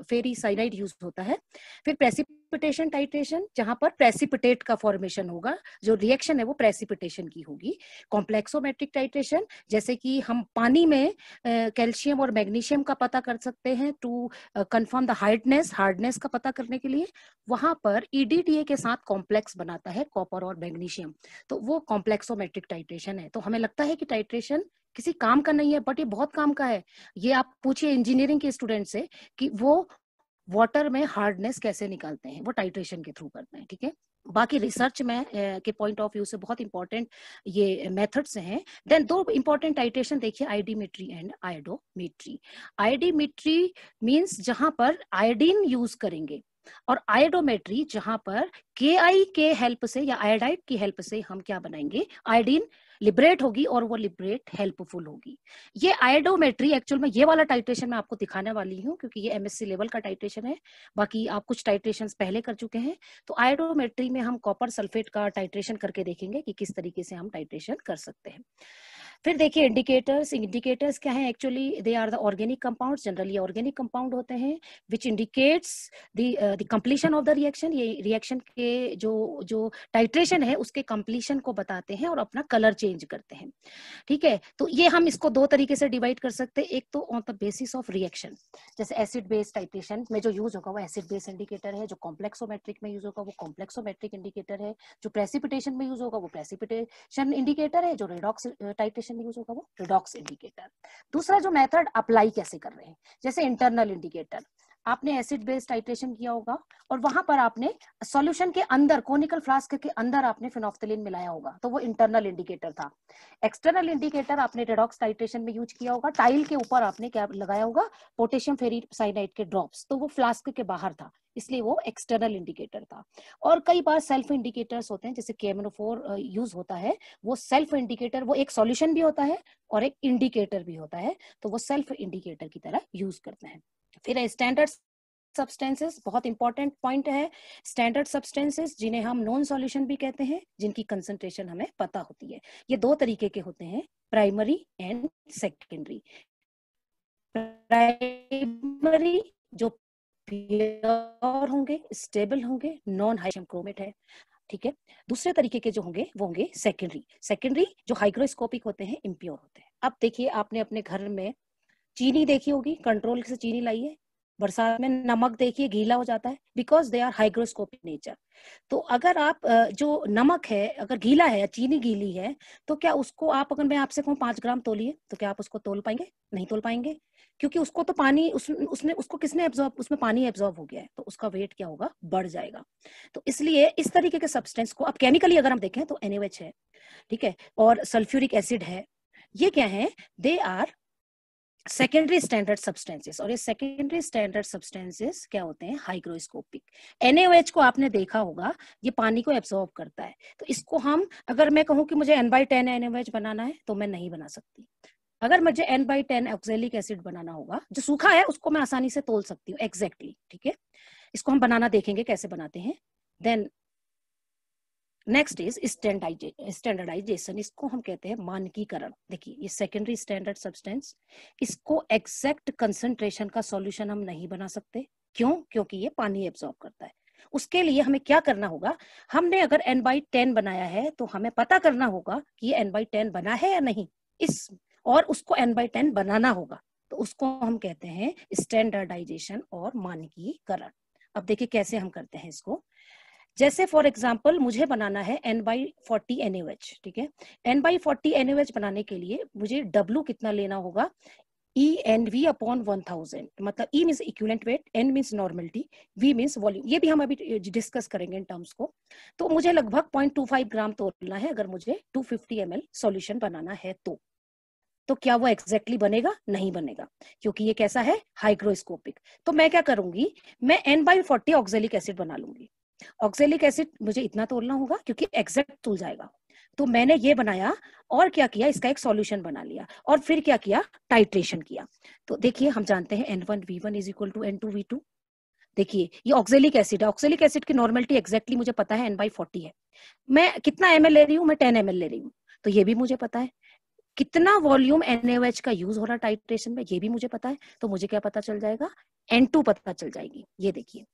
फेरी साइनाइड यूज होता है फिर प्रेसिप प्रेसिपिटेशन टाइट्रेशन जहां पर प्रेसिपिटेट का फॉर्मेशन होगा जो रिएक्शन है वो प्रेसिपिटेशन की होगी कॉम्प्लेक्सोमेट्रिक टाइट्रेशन जैसे कि हम पानी में कैल्शियम और मैग्नीशियम का पता कर सकते हैं to confirm the hardness hardness का पता करने के लिए वहां पर ईडीडीए e के साथ कॉम्प्लेक्स बनाता है कॉपर और मैग्नीशियम तो वो कॉम्प्लेक्सोमेट्रिक टाइट्रेशन है तो हमें लगता है कि टाइट्रेशन किसी काम का नहीं है बट ये बहुत काम का है ये आप पूछिए इंजीनियरिंग के स्टूडेंट से कि वो वाटर में हार्डनेस कैसे निकालते हैं वो टाइट्रेशन के थ्रू करते हैं ठीक है बाकी रिसर्च में के पॉइंट ऑफ व्यू से बहुत इंपॉर्टेंट ये मेथड्स हैं देन दो इंपॉर्टेंट टाइट्रेशन देखिए आइडीमिट्री एंड आयोडोमिट्री आयोडीमिट्री मींस जहां पर आयोडीन यूज करेंगे और आयोडोमेट्री जहां पर के आई के हेल्प से या आयोडाइड की हेल्प से हम क्या बनाएंगे आयोडीन लिबरेट होगी और वो लिबरेट हेल्पफुल होगी ये आयोडोमेट्री एक्चुअल में ये वाला टाइट्रेशन मैं आपको दिखाने वाली हूँ क्योंकि ये एमएससी लेवल का टाइट्रेशन है बाकी आप कुछ टाइट्रेशन पहले कर चुके हैं तो आयोडोमेट्री में हम कॉपर सल्फेट का टाइट्रेशन करके देखेंगे कि किस तरीके से हम टाइट्रेशन कर सकते हैं फिर देखिए इंडिकेटर्स इंडिकेटर्स क्या है actually they are the organic compound generally organic compound होते हैं which indicates completion of the reaction ये रिएक्शन के जो जो टाइट्रेशन है उसके कंप्लीशन को बताते हैं और अपना कलर चेंज करते हैं ठीक है तो ये हम इसको दो तरीके से डिवाइड कर सकते हैं एक तो on the basis of reaction जैसे एसिड बेस टाइट्रेशन में जो यूज होगा वो एसिड बेस इंडिकेटर है जो कॉम्प्लेक्सोमेट्रिक में यूज होगा वो कॉम्प्लेक्सोमेट्रिक इंडिकेटर है जो प्रेसिपिटेशन में यूज होगा वो प्रेसिपिटेशन इंडिकेटर है जो रेडॉक्स टाइट्रेशन uh, में यूज होगा वो रिडॉक्स इंडिकेटर दूसरा जो मेथड अप्लाई कैसे कर रहे हैं जैसे इंटरनल इंडिकेटर आपने एसिड बेस टाइट्रेशन किया होगा और वहां पर आपने सॉल्यूशन के अंदर कोनिकल फ्लास्क के अंदर आपने फिनोफ्थलिन मिलाया होगा तो वो इंटरनल इंडिकेटर था एक्सटर्नल इंडिकेटर आपने रेडॉक्स टाइट्रेशन में यूज किया होगा टाइल के ऊपर आपने क्या लगाया होगा पोटेशियम फेरी के ड्रॉप्स तो वो फ्लास्क के बाहर था इसलिए वो एक्सटर्नल इंडिकेटर था और कई बार सेल्फ इंडिकेटर्स होते हैं जैसे केमनोफोर यूज होता है वो सेल्फ इंडिकेटर वो एक सॉल्यूशन भी होता है और एक इंडिकेटर भी होता है तो वो सेल्फ इंडिकेटर की तरह यूज करते हैं फिर स्टैंडर्ड सब्सटेंसेस बहुत इंपॉर्टेंट पॉइंट है स्टैंडर्ड सब्सटेंसेस जिन्हें हम नॉन सॉल्यूशन भी कहते हैं जिनकी कंसंट्रेशन हमें पता होती है ये दो तरीके के होते हैं प्राइमरी एंड सेकेंडरी प्राइमरी जो प्योर होंगे स्टेबल होंगे नॉन हाइशियम क्रोमेट है ठीक है दूसरे तरीके के जो होंगे वो होंगे सेकेंडरी सेकेंडरी जो हाइग्रोस्कोपिक होते हैं इम्प्योर होते हैं अब देखिए आपने अपने घर में चीनी देखी होगी कंट्रोल से चीनी लाइए बरसात में नमक देखिए गीला हो जाता है because they are hygroscopic nature तो अगर आप जो नमक है अगर गीला है चीनी गीली है तो क्या उसको आप अगर मैं आपसे कहूँ पांच ग्राम तोलिए तो क्या आप उसको तोल पाएंगे नहीं तोल पाएंगे क्योंकि उसको तो पानी उस, उसने उसको किसने एब्जॉर्ब उसमें पानी एब्जॉर्ब हो गया है तो उसका वेट क्या होगा बढ़ जाएगा तो इसलिए इस तरीके के सब्सटेंस को अब केमिकली अगर हम देखें तो एनएवएच है ठीक है और सल्फ्यूरिक एसिड है ये क्या है they are secondary standard substances और ये सेकेंडरी स्टैंडर्ड सब्सटेंसेस क्या होते हैं हाइग्रोस्कोपिक एनएओएच को आपने देखा होगा ये पानी को एब्सॉर्ब करता है तो इसको हम अगर मैं कहूँ कि मुझे एन बाई टेन एच बनाना है तो मैं नहीं बना सकती अगर मुझे N by ten oxalic acid बनाना होगा जो सूखा है उसको मैं आसानी से तोल सकती हूँ एग्जैक्टली exactly, ठीक है इसको हम बनाना देखेंगे कैसे बनाते हैं देन नेक्स्ट इज स्टैंडर्डाइजेशन इसको हम कहते हैं मानकीकरण देखिए ये सेकेंडरी स्टैंडर्ड सब्सटेंस इसको एक्सैक्ट कंसेंट्रेशन का सॉल्यूशन हम नहीं बना सकते क्यों क्योंकि ये पानी एब्सॉर्ब करता है उसके लिए हमें क्या करना होगा हमने अगर एन बाई टेन बनाया है तो हमें पता करना होगा कि ये एन बाई टेन बना है या नहीं इस और उसको एन बाई टेन बनाना होगा तो उसको हम कहते हैं स्टैंडर्डाइजेशन और मानकीकरण अब देखिए कैसे हम करते हैं इसको जैसे फॉर एग्जाम्पल मुझे बनाना है एन बाई फोर्टी एन ठीक है एन बाई फोर्टी एन बनाने के लिए मुझे डब्ल्यू कितना लेना होगा E N V upon one thousand मतलब E mean equivalent weight N means normality V means volume ये भी हम अभी डिस्कस करेंगे इन टर्म्स को तो मुझे लगभग पॉइंट टू फाइव ग्राम तोड़ना है अगर मुझे two fifty M L solution बनाना है तो तो क्या वो एग्जैक्टली exactly बनेगा नहीं बनेगा क्योंकि ये कैसा है हाइग्रोस्कोपिक तो मैं क्या करूंगी मैं N by forty oxalic acid बना लूंगी ऑक्सेलिक एसिड मुझे इतना तोलना होगा क्योंकि एग्जैक्ट तुल जाएगा तो मैंने ये बनाया और क्या किया इसका एक सॉल्यूशन बना लिया और फिर क्या किया टाइट्रेशन किया तो देखिए हम जानते हैं N one is equal to देखिए ये ऑक्जेलिक एसिड है ऑक्जेलिक एसिड की नॉर्मलिटी एक्जैक्टली मुझे पता है एन बाई फोर्टी है मैं कितना एम ले रही हूँ मैं टेन एम ले रही हूँ तो ये भी मुझे पता है कितना वॉल्यूम एन का यूज हो रहा टाइट्रेशन में ये भी मुझे पता है तो मुझे क्या पता चल जाएगा एन टू पता चल जाएगी ये देखिए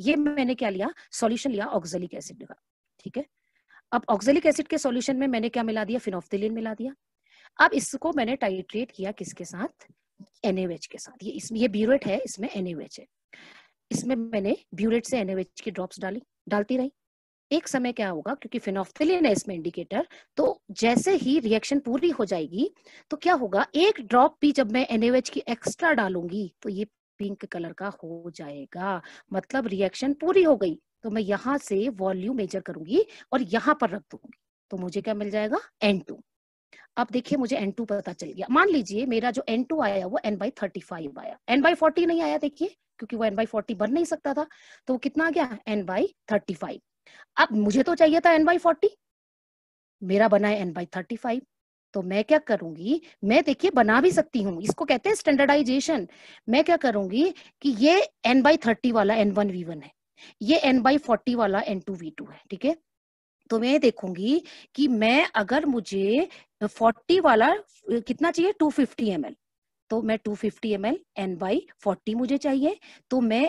ये मैंने क्या लिया सॉल्यूशन लिया ऑक्जेलिक एसिड का ठीक है अब ऑक्जेलिक एसिड के सॉल्यूशन में मैंने क्या मिला दिया फिनोफ्थिलिन मिला दिया अब इसको मैंने टाइट्रेट किया किसके साथ एनएच के साथ ये इसमें ये ब्यूरेट है इसमें एनएच है इसमें मैंने ब्यूरेट से एनएच की ड्रॉप्स डाली डालती रही एक समय क्या होगा क्योंकि फिनोफ्थिलिन है इसमें इंडिकेटर तो जैसे ही रिएक्शन पूरी हो जाएगी तो क्या होगा एक ड्रॉप भी जब मैं एनएच की एक्स्ट्रा डालूंगी तो ये पिंक कलर का हो जाएगा मतलब रिएक्शन पूरी हो गई तो मैं यहां से वॉल्यूम मेजर करूंगी और यहां पर रख दूंगी तो मुझे क्या मिल जाएगा एन टू अब देखिए मुझे एन टू पता चल गया मान लीजिए मेरा जो एन टू आया वो एन बाई थर्टी फाइव आया एन बाई फोर्टी नहीं आया देखिए क्योंकि वो एन बाई फोर्टी बन नहीं सकता था तो वो कितना आ गया एन बाई थर्टी फाइव अब मुझे तो चाहिए था एन बाई फोर्टी मेरा बना है एन बाई थर्टी फाइव तो मैं क्या करूंगी मैं देखिए बना भी सकती हूँ इसको कहते हैं स्टैंडर्डाइजेशन मैं क्या करूंगी कि ये एन बाई थर्टी वाला एन वन वी वन है ये एन बाई फोर्टी वाला एन टू वी टू है ठीक है तो मैं देखूंगी कि मैं अगर मुझे फोर्टी वाला कितना चाहिए टू फिफ्टी एम एल तो मैं 250 fifty M L N by forty मुझे चाहिए तो मैं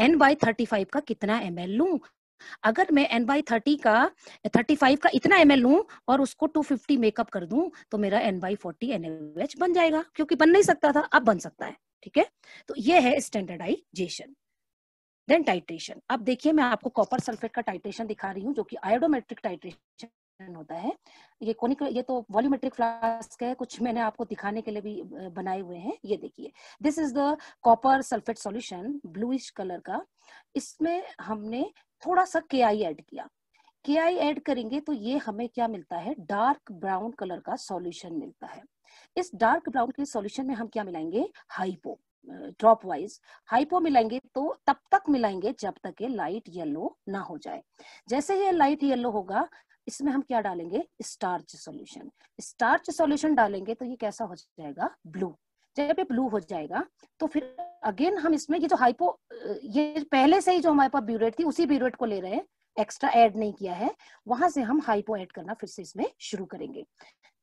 एन बाई थर्टी फाइव का कितना एम एल लू अगर मैं एन बाई थर्टी का थर्टी फाइव का इतना एम एल और उसको टू फिफ्टी मेकअप कर दू तो मेरा एन बाई फोर्टी एन बन जाएगा क्योंकि बन नहीं सकता था अब बन सकता है ठीक है तो ये है स्टैंडर्डाइजेशन देन टाइट्रेशन अब देखिए मैं आपको कॉपर सल्फेट का टाइट्रेशन दिखा रही हूँ जो कि आयोडोमेट्रिक टाइट्रेशन होता है ये कोनिक ये तो वॉल्यूमेट्रिक फ्लास्क है कुछ मैंने आपको दिखाने के लिए भी बनाए हुए हैं ये देखिए this is the copper sulphate solution bluish colour का इसमें हमने थोड़ा सा के आई एड किया के आई एड करेंगे तो ये हमें क्या मिलता है डार्क ब्राउन कलर का सॉल्यूशन मिलता है इस डार्क ब्राउन के सॉल्यूशन में हम क्या मिलाएंगे हाइपो ड्रॉप वाइज हाइपो मिलाएंगे तो तब तक मिलाएंगे जब तक ये लाइट येलो ना हो जाए जैसे ये लाइट येलो होगा इसमें हम क्या डालेंगे स्टार्च सॉल्यूशन स्टार्च सॉल्यूशन डालेंगे तो ये कैसा हो जाएगा ब्लू जब ये ब्लू हो जाएगा तो फिर अगेन हम इसमें ये जो हाइपो ये पहले से ही जो हमारे पास ब्यूरेट थी उसी ब्यूरेट को ले रहे हैं एक्स्ट्रा ऐड नहीं किया है वहां से हम हाइपो ऐड करना फिर से इसमें शुरू करेंगे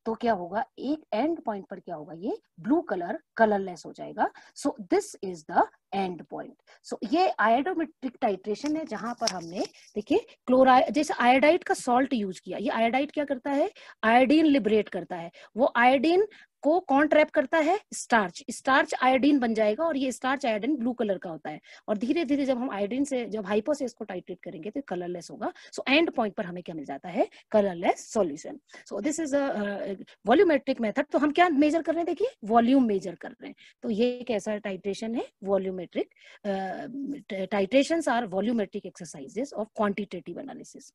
तो क्या होगा एक एंड पॉइंट पर क्या होगा ये ब्लू कलर कलरलेस हो जाएगा so this is the end point so ये आयोडोमेट्रिक टाइट्रेशन है जहां पर हमने देखिए क्लोराइड जैसे आयोडाइड का सॉल्ट यूज किया ये आयोडाइड क्या करता है आयोडीन लिबरेट करता है वो आयोडीन को कौन ट्रैप करता है स्टार्च स्टार्च आयोडीन बन जाएगा और ये स्टार्च आयोडीन ब्लू कलर का होता है और धीरे धीरे जब हम आयोडीन से जब हाइपो से इसको टाइट्रेट करेंगे तो कलरलेस होगा सो एंड पॉइंट पर हमें क्या मिल जाता है colourless solution so this is volumetric method तो हम क्या मेजर कर रहे हैं देखिए वॉल्यूम मेजर कर रहे हैं तो ये एक ऐसा टाइट्रेशन है volumetric titration or volumetric exercises of quantitative analysis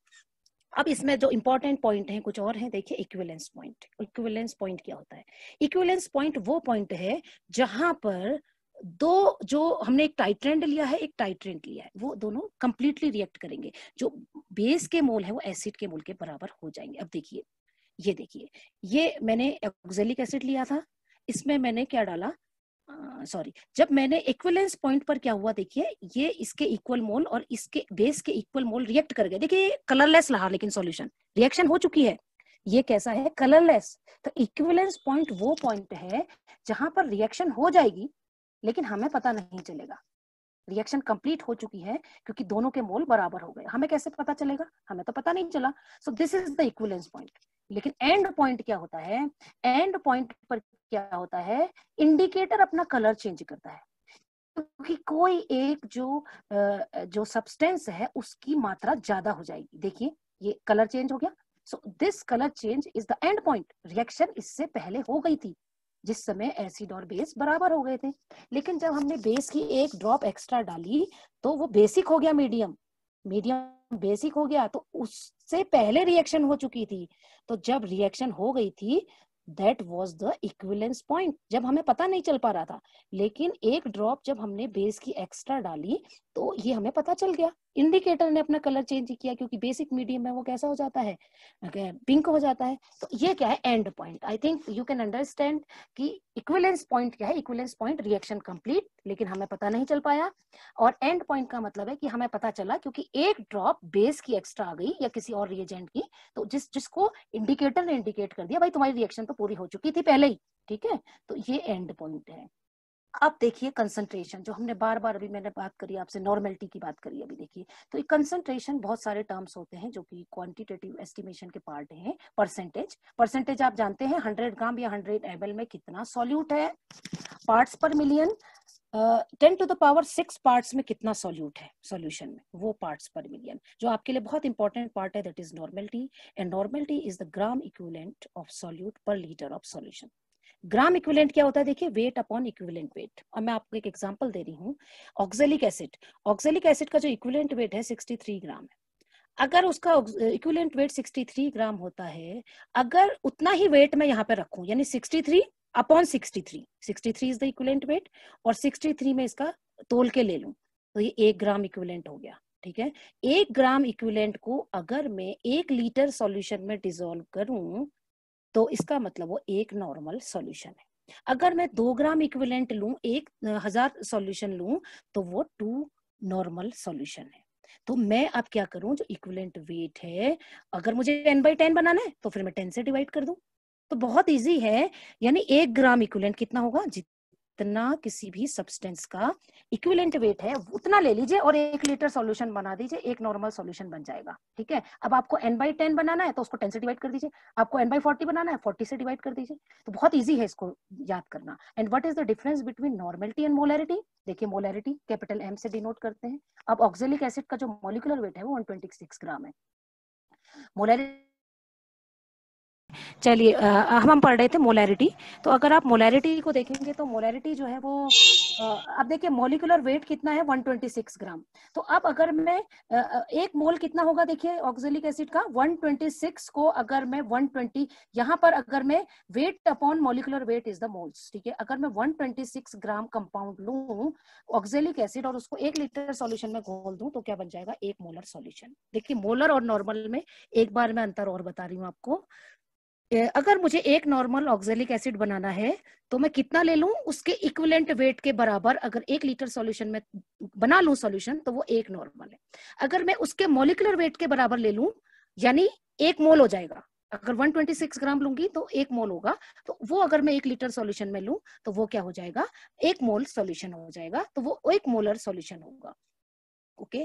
अब इसमें जो इंपॉर्टेंट पॉइंट है कुछ और है देखिए इक्विलेंस पॉइंट इक्विलेंस पॉइंट क्या होता है इक्विलेंस पॉइंट वो पॉइंट है जहां पर दो जो हमने एक टाइट्रेंड लिया है एक टाइट्रेंड लिया है वो दोनों कंप्लीटली रिएक्ट करेंगे जो बेस के मोल है वो एसिड के मोल के बराबर हो जाएंगे अब देखिए ये देखिए ये मैंने ऑक्जेलिक एसिड लिया था इसमें मैंने क्या डाला सॉरी जब मैंने इक्वलेंस पॉइंट पर क्या हुआ देखिए ये इसके इक्वल मोल और इसके बेस के इक्वल मोल रिएक्ट कर गए देखिए कलरलेस रहा लेकिन सॉल्यूशन रिएक्शन हो चुकी है ये कैसा है कलरलेस तो इक्वलेंस पॉइंट वो पॉइंट है जहां पर रिएक्शन हो जाएगी लेकिन हमें पता नहीं चलेगा रिएक्शन कंप्लीट हो चुकी है क्योंकि दोनों के मोल बराबर हो गए हमें कैसे पता चलेगा हमें तो पता नहीं चला so this is the equivalence point लेकिन एंड पॉइंट क्या होता है एंड पॉइंट पर क्या होता है इंडिकेटर अपना कलर चेंज करता है क्योंकि कोई एक जो जो सब्सटेंस है उसकी मात्रा ज्यादा हो जाएगी देखिए ये कलर चेंज हो गया so this colour change is the end point reaction इससे पहले हो गई थी जिस समय एसिड और बेस बराबर हो गए थे लेकिन जब हमने बेस की एक ड्रॉप एक्स्ट्रा डाली तो वो बेसिक हो गया मीडियम मीडियम बेसिक हो गया तो उससे पहले रिएक्शन हो चुकी थी तो जब रिएक्शन हो गई थी that was the equivalence point जब हमें पता नहीं चल पा रहा था लेकिन एक ड्रॉप जब हमने बेस की एक्स्ट्रा डाली तो ये हमें पता चल गया इंडिकेटर ने अपना कलर चेंज किया क्योंकि बेसिक मीडियम है वो कैसा हो जाता है पिंक हो जाता है तो ये क्या है end point I think you can understand कि इक्विलेंस पॉइंट क्या है इक्विलेंस पॉइंट रिएक्शन कंप्लीट लेकिन हमें पता नहीं चल पाया और एंड पॉइंट का मतलब है कि हमें पता चला क्योंकि एक ड्रॉप बेस की एक्स्ट्रा आ गई या किसी और रिएजेंट की तो जिस जिसको इंडिकेटर ने इंडिकेट कर दिया भाई तुम्हारी रिएक्शन तो पूरी हो चुकी थी पहले ही ठीक है तो ये एंड पॉइंट है अब देखिए कंसंट्रेशन जो हमने बार बार अभी मैंने बात करी आपसे नॉर्मेलिटी की बात करी अभी देखिए तो कंसंट्रेशन बहुत सारे टर्म्स होते हैं जो कि क्वांटिटेटिव एस्टिमेशन के पार्ट हैं परसेंटेज परसेंटेज आप जानते हैं हंड्रेड ग्राम या हंड्रेड एबल में कितना सोल्यूट है part per million ten to the power six part में कितना सोल्यूट है सोल्यूशन में वो पार्ट पर मिलियन जो आपके लिए बहुत इंपॉर्टेंट पार्ट है that is normality and normality is the gram equivalent of solute per litre of solution gram equivalent क्या होता है देखिए वेट अपॉन इक्विलेंट वेट अब मैं आपको एक एग्जांपल दे रही हूँ ऑक्जेलिक एसिड ऑक्जेलिक एसिड का जो इक्विलेंट वेट है 63 ग्राम है अगर उसका इक्विलेंट वेट 63 ग्राम होता है अगर उतना ही वेट मैं यहाँ पे रखूं यानी 63 upon 63 63 is the equivalent weight और 63 में इसका तोल के ले लूं तो ये एक ग्राम इक्विलेंट हो गया ठीक है एक ग्राम इक्विलेंट को अगर मैं एक लीटर सॉल्यूशन में डिजोल्व करूं तो इसका मतलब वो एक नॉर्मल सॉल्यूशन है अगर मैं दो ग्राम इक्विवेलेंट लू एक हजार सॉल्यूशन लू तो वो टू नॉर्मल सॉल्यूशन है तो मैं अब क्या करूं जो इक्विलेंट वेट है अगर मुझे टेन बाई टेन बनाना है तो फिर मैं टेन से डिवाइड कर दू तो बहुत इजी है यानी एक ग्राम इक्विलेंट कितना होगा जितना किसी भी सब्सटेंस का इक्विलेंट वेट है उतना ले लीजिए और एक लीटर सॉल्यूशन बना दीजिए एक नॉर्मल सॉल्यूशन बन जाएगा ठीक है अब आपको एन बाई टेन बनाना है तो उसको टेन से डिवाइड कर दीजिए आपको एन बाई फोर्टी बनाना है फोर्टी से डिवाइड कर दीजिए तो बहुत ईजी है इसको याद करना and what is the difference between normality and molarity देखिए मोलरिटी कैपिटल एम से डिनोट करते हैं अब ऑक्जेलिक एसिड का जो मोलिकुलर वेट है वो वन ग्राम है मोलैरिटी चलिए हम हम पढ़ रहे थे मोलैरिटी तो अगर आप मोलैरिटी को देखेंगे तो मोलैरिटी जो है वो अब देखिए मोलिकुलर वेट कितना है 126 ग्राम तो अब अगर मैं एक मोल कितना होगा देखिए ऑक्सिलिक एसिड का 126 को अगर मैं 120 ट्वेंटी यहाँ पर अगर मैं weight upon molecular weight is the moles ठीक है अगर मैं 126 ग्राम कंपाउंड लू ऑक्सिलिक एसिड और उसको एक लीटर सोल्यूशन में घोल दू तो क्या बन जाएगा एक मोलर सोल्यूशन देखिए मोलर और नॉर्मल में एक बार मैं अंतर और बता रही हूँ आपको अगर मुझे एक नॉर्मल ऑक्जेलिक एसिड बनाना है तो मैं कितना ले लू उसके इक्विलेंट वेट के बराबर अगर एक लीटर सॉल्यूशन में बना लू सॉल्यूशन तो वो एक नॉर्मल है अगर मैं उसके मोलिकुलर वेट के बराबर ले लू यानी एक मोल हो जाएगा अगर 126 ग्राम लूंगी तो एक मोल होगा तो वो अगर मैं एक लीटर सॉल्यूशन में लू तो वो क्या हो जाएगा एक मोल सॉल्यूशन हो जाएगा तो वो एक मोलर सॉल्यूशन होगा ओके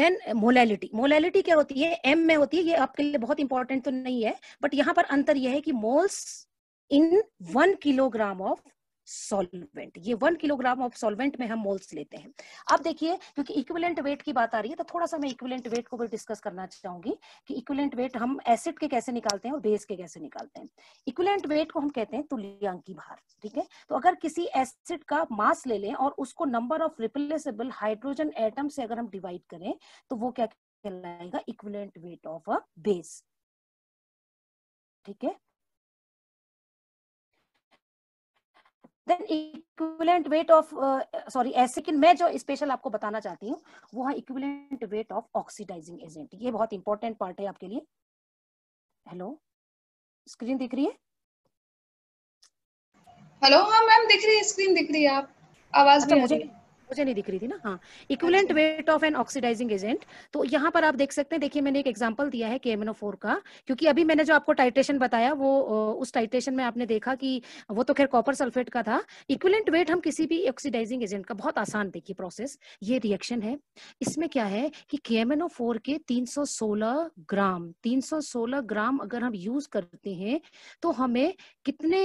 देन मोलैलिटी मोलैलिटी क्या होती है एम में होती है ये आपके लिए बहुत इंपॉर्टेंट तो नहीं है बट यहाँ पर अंतर यह है कि moles in one kilogram of solvent ये वन किलोग्राम ऑफ सॉल्वेंट में हम मोल्स लेते हैं अब देखिए क्योंकि इक्विलेंट वेट की बात आ रही है तो थोड़ा सा मैं इक्विलेंट वेट को भी डिस्कस करना चाहूंगी कि इक्विलेंट वेट हम एसिड के कैसे निकालते हैं और बेस के कैसे निकालते हैं इक्विलेंट वेट को हम कहते हैं तुल्यांकी भार ठीक है तो अगर किसी एसिड का मास ले लें और उसको number of replaceable hydrogen atom से अगर हम डिवाइड करें तो वो क्या कहलाएगा equivalent weight of a base ठीक है then equivalent weight of sorry ऐसे कि मैं जो स्पेशल आपको बताना चाहती हूँ वो है equivalent weight of oxidising agent ये बहुत इंपॉर्टेंट पार्ट है आपके लिए हेलो स्क्रीन दिख रही है हेलो हाँ मैम दिख रही है स्क्रीन दिख रही है आप आवाज अच्छा, मुझे मुझे नहीं दिख रही थी ना हाँ equivalent weight of an oxidising agent तो यहाँ पर आप देख सकते हैं देखिए मैंने एक एग्जाम्पल दिया है के का क्योंकि अभी मैंने जो आपको टाइट्रेशन बताया वो उस टाइट्रेशन में आपने देखा कि वो तो खैर कॉपर सल्फेट का था इक्विलेंट वेट हम किसी भी ऑक्सीडाइजिंग एजेंट का बहुत आसान देखिए प्रोसेस ये रिएक्शन है इसमें क्या है कि के के 316 ग्राम तीन ग्राम अगर हम यूज करते हैं तो हमें कितने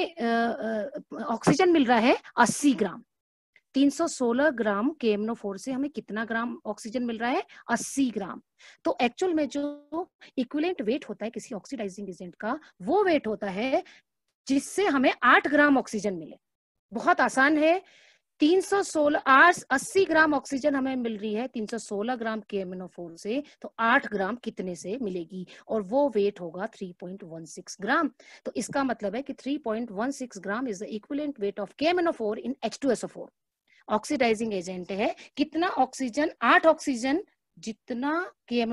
ऑक्सीजन मिल रहा है अस्सी ग्राम 316 ग्राम केमनोफोर से हमें कितना ग्राम ऑक्सीजन मिल रहा है 80 ग्राम तो एक्चुअल में जो इक्विलेंट वेट होता है किसी ऑक्सीडाइजिंग एजेंट का वो वेट होता है जिससे हमें 8 ग्राम ऑक्सीजन मिले बहुत आसान है 316 आठ अस्सी ग्राम ऑक्सीजन हमें मिल रही है 316 ग्राम के एमिनोफोर से तो 8 ग्राम कितने से मिलेगी और वो वेट होगा 3.16 ग्राम तो इसका मतलब है कि 3.16 gram is the equivalent weight of K M N O four in H two SO four oxidising agent है कितना ऑक्सीजन आठ ऑक्सीजन जितना के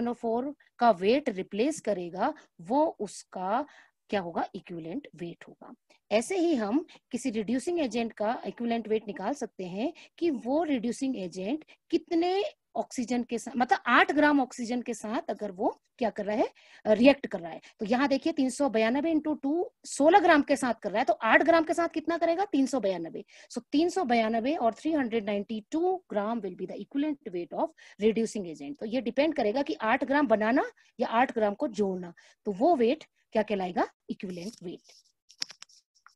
का वेट रिप्लेस करेगा वो उसका क्या होगा इक्विलेंट वेट होगा ऐसे ही हम किसी रिड्यूसिंग एजेंट का इक्विलेंट वेट निकाल सकते हैं कि वो रिड्यूसिंग एजेंट कितने ऑक्सीजन के साथ मतलब आठ ग्राम ऑक्सीजन के साथ अगर वो क्या कर रहा है रिएक्ट कर रहा है तो यहाँ देखिए तीन सौ बयानबे इंटू टू सोलह ग्राम के साथ कर रहा है तो आठ ग्राम के साथ कितना करेगा तीन सौ बयानबे सो तीन सौ बयानबे और three hundred ninety two gram will be the equivalent weight of reducing agent तो ये डिपेंड करेगा कि आठ ग्राम बनाना या आठ ग्राम को जोड़ना तो वो वेट क्या कहलाएगा इक्वलेंट वेट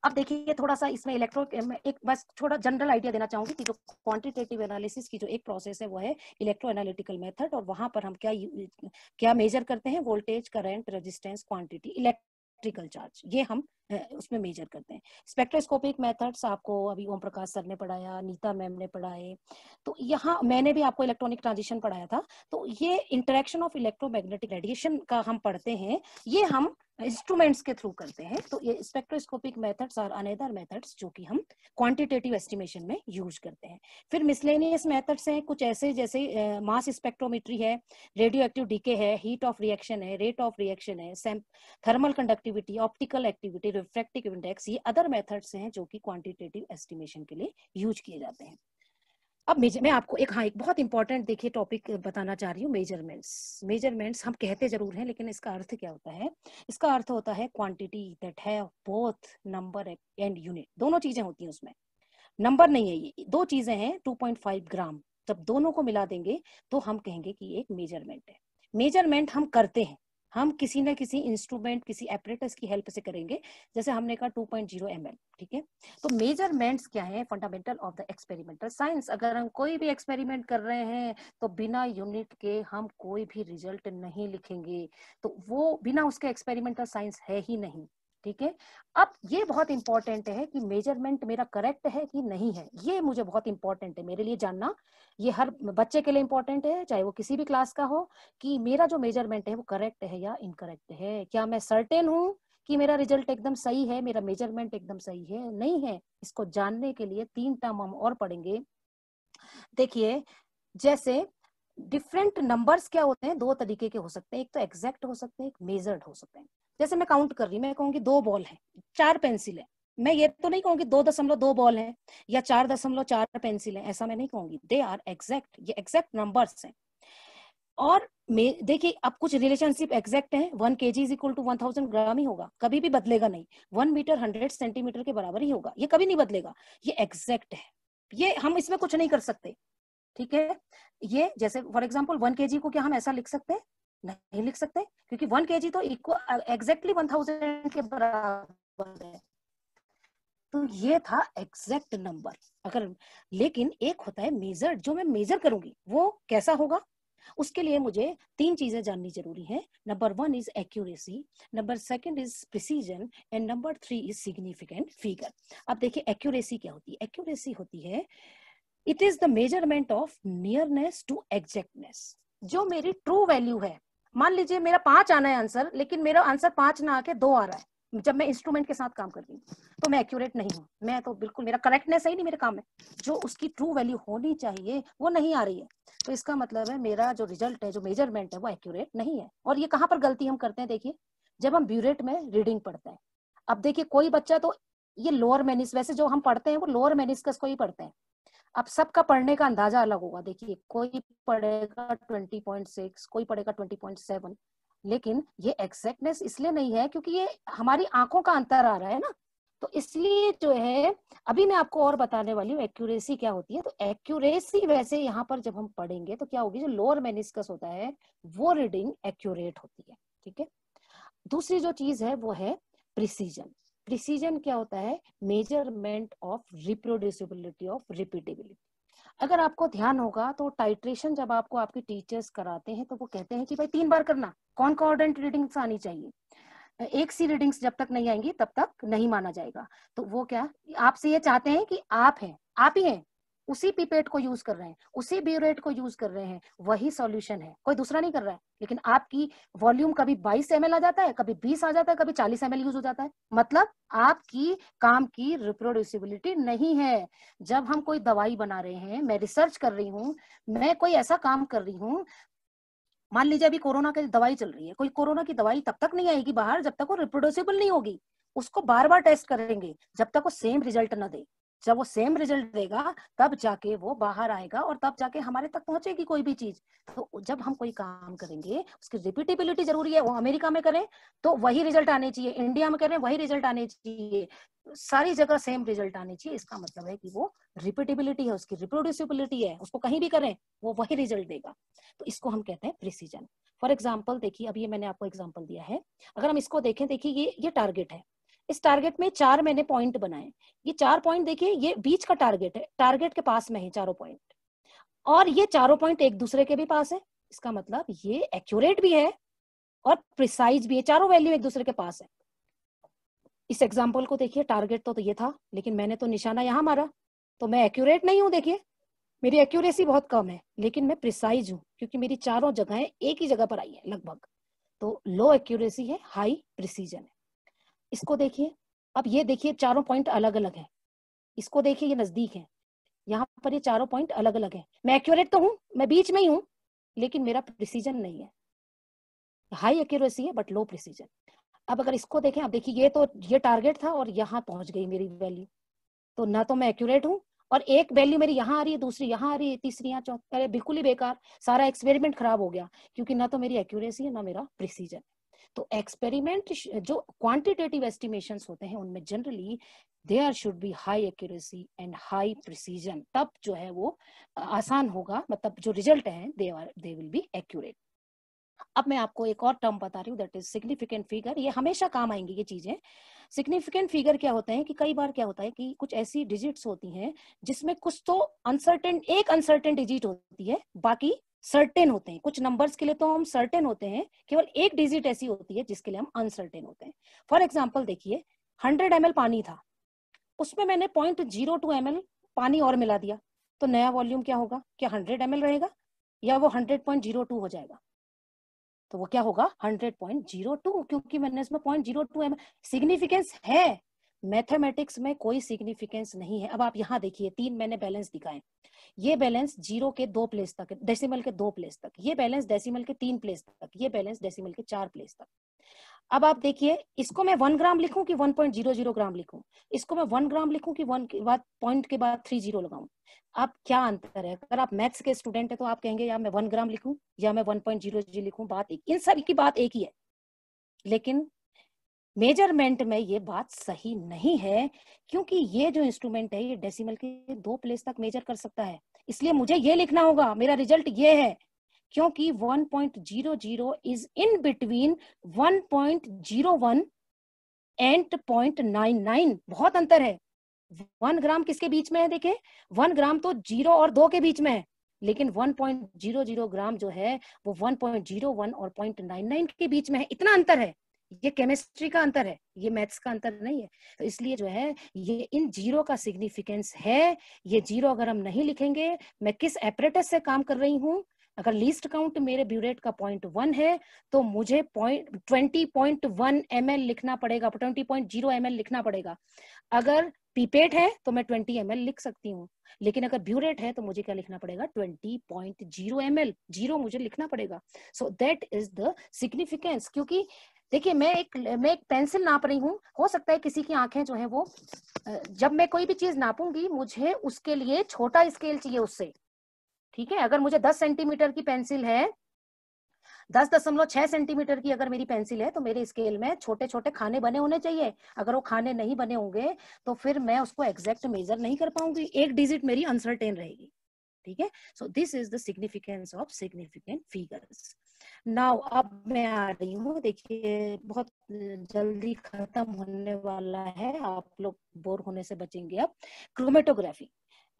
अब देखिए थोड़ा सा इसमें इलेक्ट्रो एक बस थोड़ा जनरल आइडिया देना चाहूंगी कि जो क्वांटिटेटिव एनालिसिस की जो एक प्रोसेस है वो है इलेक्ट्रो एनालिटिकल मेथड और वहां पर हम क्या क्या मेजर करते हैं voltage current resistance quantity electrical charge ये हम उसमें मेजर करते हैं स्पेक्ट्रोस्कोपिक मेथड्स आपको अभी ओम प्रकाश सर ने पढ़ाया नीता मैम ने पढ़ाए तो यहाँ मैंने भी आपको इलेक्ट्रॉनिक ट्रांजिशन पढ़ाया था तो ये इंटरेक्शन ऑफ इलेक्ट्रोमैग्नेटिक रेडिएशन का हम पढ़ते हैं ये हम इंस्ट्रूमेंट्स के थ्रू करते हैं तो ये स्पेक्ट्रोस्कोपिक मेथड्स और अनेदर मेथड्स जो कि हम क्वांटिटेटिव एस्टिमेशन में यूज करते हैं फिर मिसलेनियस मेथड्स हैं कुछ ऐसे जैसे मास स्पेक्ट्रोमेट्री है रेडियो एक्टिव डीके है हीट ऑफ रिएक्शन है रेट ऑफ रिएक्शन है thermal conductivity optical activity refractive index ये अदर मेथड्स हैं जो कि क्वांटिटेटिव एस्टिमेशन के लिए यूज किए जाते हैं अब मेजर मैं आपको एक हाँ एक बहुत इंपॉर्टेंट देखिए टॉपिक बताना चाह रही हूँ मेजरमेंट्स मेजरमेंट्स हम कहते जरूर हैं लेकिन इसका अर्थ क्या होता है इसका अर्थ होता है क्वांटिटी दैट है बोथ नंबर एंड यूनिट दोनों चीजें होती हैं उसमें नंबर नहीं है ये दो चीजें हैं 2.5 ग्राम जब दोनों को मिला देंगे तो हम कहेंगे कि एक मेजरमेंट है मेजरमेंट हम करते हैं हम किसी ना किसी इंस्ट्रूमेंट किसी एपरेटस की हेल्प से करेंगे जैसे हमने कहा 2.0 पॉइंट ठीक है तो मेजरमेंट्स क्या है fundamental of the experimental science अगर हम कोई भी एक्सपेरिमेंट कर रहे हैं तो बिना यूनिट के हम कोई भी रिजल्ट नहीं लिखेंगे तो वो बिना उसके एक्सपेरिमेंटल साइंस है ही नहीं ठीक है अब ये बहुत इंपॉर्टेंट है कि मेजरमेंट मेरा करेक्ट है कि नहीं है ये मुझे बहुत इंपॉर्टेंट है मेरे लिए जानना ये हर बच्चे के लिए इंपॉर्टेंट है चाहे वो किसी भी क्लास का हो कि मेरा जो मेजरमेंट है वो करेक्ट है या इनकरेक्ट है क्या मैं सर्टेन हूँ कि मेरा रिजल्ट एकदम सही है मेरा मेजरमेंट एकदम सही है नहीं है इसको जानने के लिए तीन टर्म हम और पढ़ेंगे देखिए जैसे डिफरेंट नंबर्स क्या होते हैं दो तरीके के हो सकते हैं एक तो एग्जैक्ट हो सकते हैं एक मेजर्ड हो सकते हैं जैसे मैं काउंट कर रही मैं कहूंगी दो बॉल है चार पेंसिल है मैं ये तो नहीं कहूंगी दो दशमलव दो बॉल है या चार दशमलव चार पेंसिल है ऐसा मैं नहीं कहूंगी दे आर एग्जैक्ट ये एग्जैक्ट नंबर है और देखिए अब कुछ रिलेशनशिप एग्जैक्ट है one K G is equal to one thousand gram ही होगा कभी भी बदलेगा नहीं वन मीटर हंड्रेड सेंटीमीटर के बराबर ही होगा ये कभी नहीं बदलेगा ये एग्जैक्ट है ये हम इसमें कुछ नहीं कर सकते ठीक है ये जैसे फॉर एग्जाम्पल वन के को क्या हम ऐसा लिख सकते हैं नहीं लिख सकते क्योंकि वन के जी तो इक्वल एग्जैक्टली वन थाउजेंड के बराबर है तो ये था एग्जैक्ट नंबर अगर लेकिन एक होता है मेजर जो मैं मेजर करूंगी वो कैसा होगा उसके लिए मुझे तीन चीजें जाननी जरूरी है number one is accuracy number second is precision and number three is significant figure अब देखिए एक्यूरेसी क्या होती है एक्यूरेसी होती है it is the measurement of nearness to exactness जो मेरी ट्रू वैल्यू है मान लीजिए मेरा पांच आना है आंसर लेकिन मेरा आंसर पांच ना आके दो आ रहा है जब मैं इंस्ट्रूमेंट के साथ काम कर रही हूँ तो मैं एक्यूरेट नहीं हूँ मैं तो बिल्कुल मेरा करेक्टनेस ही नहीं मेरे काम में जो उसकी ट्रू वैल्यू होनी चाहिए वो नहीं आ रही है तो इसका मतलब है मेरा जो रिजल्ट है जो मेजरमेंट है वो एक्यूरेट नहीं है और ये कहाँ पर गलती हम करते हैं देखिए जब हम ब्यूरेट में रीडिंग पढ़ते हैं अब देखिए कोई बच्चा तो ये लोअर मेनिस वैसे जो हम पढ़ते हैं वो लोअर मेनिस्कस को ही पढ़ते हैं अब सबका पढ़ने का अंदाजा अलग होगा देखिए कोई पढ़ेगा ट्वेंटी पॉइंट सिक्स कोई पढ़ेगा ट्वेंटी पॉइंट सेवन लेकिन ये एक्सैक्टनेस इसलिए नहीं है क्योंकि ये हमारी आंखों का अंतर आ रहा है ना तो इसलिए जो है अभी मैं आपको और बताने वाली हूँ एक्यूरेसी क्या होती है तो एक्यूरेसी वैसे यहाँ पर जब हम पढ़ेंगे तो क्या होगी जो लोअर मेनिस्कस होता है वो रीडिंग एक्यूरेट होती है ठीक है दूसरी जो चीज है वो है प्रिसीजन प्रिसीजन क्या होता है measurement of reproducibility of repeatability अगर आपको ध्यान होगा तो टाइट्रेशन जब आपको आपके टीचर्स कराते हैं तो वो कहते हैं कि भाई तीन बार करना कौन कॉर्डेंट रीडिंग्स आनी चाहिए एक सी रीडिंग्स जब तक नहीं आएंगी तब तक नहीं माना जाएगा तो वो क्या आपसे ये चाहते हैं कि आप हैं आप ही हैं उसी पीपेट को यूज कर रहे हैं उसी ब्यूरेट को यूज कर रहे हैं वही सॉल्यूशन है कोई दूसरा नहीं कर रहा है लेकिन आपकी वॉल्यूम कभी 22 एम आ जाता है कभी 20 आ जाता है कभी 40 एम यूज हो जाता है मतलब आपकी काम की रिप्रोड्यूसिबिलिटी नहीं है जब हम कोई दवाई बना रहे हैं मैं रिसर्च कर रही हूँ मैं कोई ऐसा काम कर रही हूँ मान लीजिए अभी कोरोना की दवाई चल रही है कोई कोरोना की दवाई तब तक नहीं आएगी बाहर जब तक वो रिप्रोड्यूसिबल नहीं होगी उसको बार बार टेस्ट करेंगे जब तक वो सेम रिजल्ट ना दे जब वो सेम रिजल्ट देगा तब जाके वो बाहर आएगा और तब जाके हमारे तक पहुंचेगी कोई भी चीज तो जब हम कोई काम करेंगे उसकी रिपीटेबिलिटी जरूरी है वो अमेरिका में करें तो वही रिजल्ट आने चाहिए इंडिया में करें वही रिजल्ट आने चाहिए सारी जगह सेम रिजल्ट आने चाहिए इसका मतलब है कि वो रिपीटेबिलिटी है उसकी रिप्रोड्यूसिबिलिटी है उसको कहीं भी करें वो वही रिजल्ट देगा तो इसको हम कहते हैं प्रिसीजन फॉर एग्जाम्पल देखिए अभी ये मैंने आपको एग्जाम्पल दिया है अगर हम इसको देखें देखिए ये ये टारगेट है इस टारगेट में चार मैंने पॉइंट बनाए ये चार पॉइंट देखिए ये बीच का टारगेट है टारगेट के पास में है चारों पॉइंट और ये चारों पॉइंट एक दूसरे के भी पास है इसका मतलब ये एक्यूरेट भी है और प्रिसाइज भी है चारों वैल्यू एक दूसरे के पास है इस एग्जाम्पल को देखिए टारगेट तो, तो ये था लेकिन मैंने तो निशाना यहाँ मारा तो मैं एक्यूरेट नहीं हूँ देखिए मेरी एक्यूरेसी बहुत कम है लेकिन मैं प्रिसाइज हूँ क्योंकि मेरी चारों जगहें एक ही जगह पर आई है लगभग तो लो एक्यूरेसी है हाई प्रिसीजन है इसको देखिए अब ये देखिए चारों पॉइंट अलग अलग है इसको देखिए ये नजदीक है यहाँ पर ये चारों पॉइंट अलग अलग है मैं एक्यूरेट तो हूँ मैं बीच में ही हूँ लेकिन मेरा प्रिसीजन नहीं है हाई एक्यूरेसी है बट लो प्रिसीजन अब अगर इसको देखें आप देखिए ये तो ये टारगेट था और यहाँ पहुंच गई मेरी वैल्यू तो ना तो मैं एक्यूरेट हूँ और एक वैल्यू मेरी यहाँ आ रही है दूसरी यहाँ आ रही है तीसरी यहाँ चौथी अरे बिल्कुल ही बेकार सारा एक्सपेरिमेंट खराब हो गया क्योंकि ना तो मेरी एक्यूरेसी है ना मेरा प्रिसीजन है तो एक्सपेरिमेंट जो क्वांटिटेटिव एस्टिमेशन होते हैं उनमें generally there should be high accuracy and high precision तब जो है वो आसान होगा मतलब जो रिजल्ट है they are they will be accurate अब मैं आपको एक और टर्म बता रही हूँ दैट इज सिग्निफिकेंट फिगर ये हमेशा काम आएंगी ये चीजें सिग्निफिकेंट फिगर क्या होते हैं कि कई बार क्या होता है कि कुछ ऐसी डिजिट्स होती हैं जिसमें कुछ तो अनसर्टेन एक अनसर्टेन डिजिट होती है बाकी सर्टेन होते हैं कुछ नंबर्स के लिए तो हम सर्टेन होते हैं केवल एक डिजिट ऐसी होती है जिसके लिए हम अनसर्टेन होते हैं फॉर एग्जाम्पल देखिए हंड्रेड एम पानी था उसमें मैंने पॉइंट जीरो टू एम पानी और मिला दिया तो नया वॉल्यूम क्या होगा क्या हंड्रेड एम रहेगा या वो हंड्रेड पॉइंट जीरो टू हो जाएगा तो वो क्या होगा हंड्रेड पॉइंट जीरो टू क्योंकि मैंने इसमें point zero two M significance है मैथमेटिक्स में कोई सिग्निफिकेंस नहीं है अब आप यहाँ देखिए तीन मैंने बैलेंस दिखाए ये बैलेंस जीरो के दो प्लेस तक डेसिमल के दो प्लेस तक ये बैलेंस डेसिमल के तीन प्लेस तक ये बैलेंस डेसिमल के चार प्लेस तक अब आप देखिए इसको मैं वन ग्राम लिखूं कि one point zero zero gram लिखूं इसको मैं वन ग्राम लिखूं कि वन के बाद पॉइंट के बाद थ्री जीरो लगाऊं आप क्या अंतर है अगर आप मैथ्स के स्टूडेंट है तो आप कहेंगे या मैं वन ग्राम लिखूं या मैं वन पॉइंट जीरो जीरो लिखूं बात एक इन सब की बात एक ही है लेकिन मेजरमेंट में ये बात सही नहीं है क्योंकि ये जो इंस्ट्रूमेंट है ये डेसिमल के दो प्लेस तक मेजर कर सकता है इसलिए मुझे ये लिखना होगा मेरा रिजल्ट ये है क्योंकि 1.00 इज इन बिटवीन 1.01 एंड 0.99 बहुत अंतर है वन ग्राम किसके बीच में है देखे वन ग्राम तो जीरो और दो के बीच में है लेकिन 1.00 ग्राम जो है वो 1.01 और 0.99 के बीच में है इतना अंतर है ये केमिस्ट्री का अंतर है ये मैथ्स का अंतर नहीं है तो इसलिए जो है ये इन जीरो का सिग्निफिकेंस है ये जीरो अगर हम नहीं लिखेंगे मैं किस एपरेटस से काम कर रही हूँ अगर लीस्ट काउंट मेरे ब्यूरेट का पॉइंट वन है तो मुझे ट्वेंटी पॉइंट वन एम लिखना पड़ेगा ट्वेंटी पॉइंट जीरो एम लिखना पड़ेगा अगर पीपेट है तो मैं ट्वेंटी एम लिख सकती हूँ लेकिन अगर ब्यूरेट है तो मुझे क्या लिखना पड़ेगा twenty point zero M zero मुझे लिखना पड़ेगा so that is the significance क्योंकि देखिए मैं एक मैं एक पेंसिल नाप रही हूँ हो सकता है किसी की आंखें जो है वो जब मैं कोई भी चीज नापूंगी मुझे उसके लिए छोटा स्केल चाहिए उससे ठीक है अगर मुझे दस सेंटीमीटर की पेंसिल है दस दशमलव छह सेंटीमीटर की अगर मेरी पेंसिल है तो मेरे स्केल में छोटे छोटे खाने बने होने चाहिए अगर वो खाने नहीं बने होंगे तो फिर मैं उसको एग्जैक्ट मेजर नहीं कर पाऊंगी एक डिजिट मेरी अनसर्टेन रहेगी ठीक है so this is the significance of significant figures now अब मैं आ रही हूँ देखिए बहुत जल्दी खत्म होने वाला है आप लोग बोर होने से बचेंगे अब क्रोमेटोग्राफी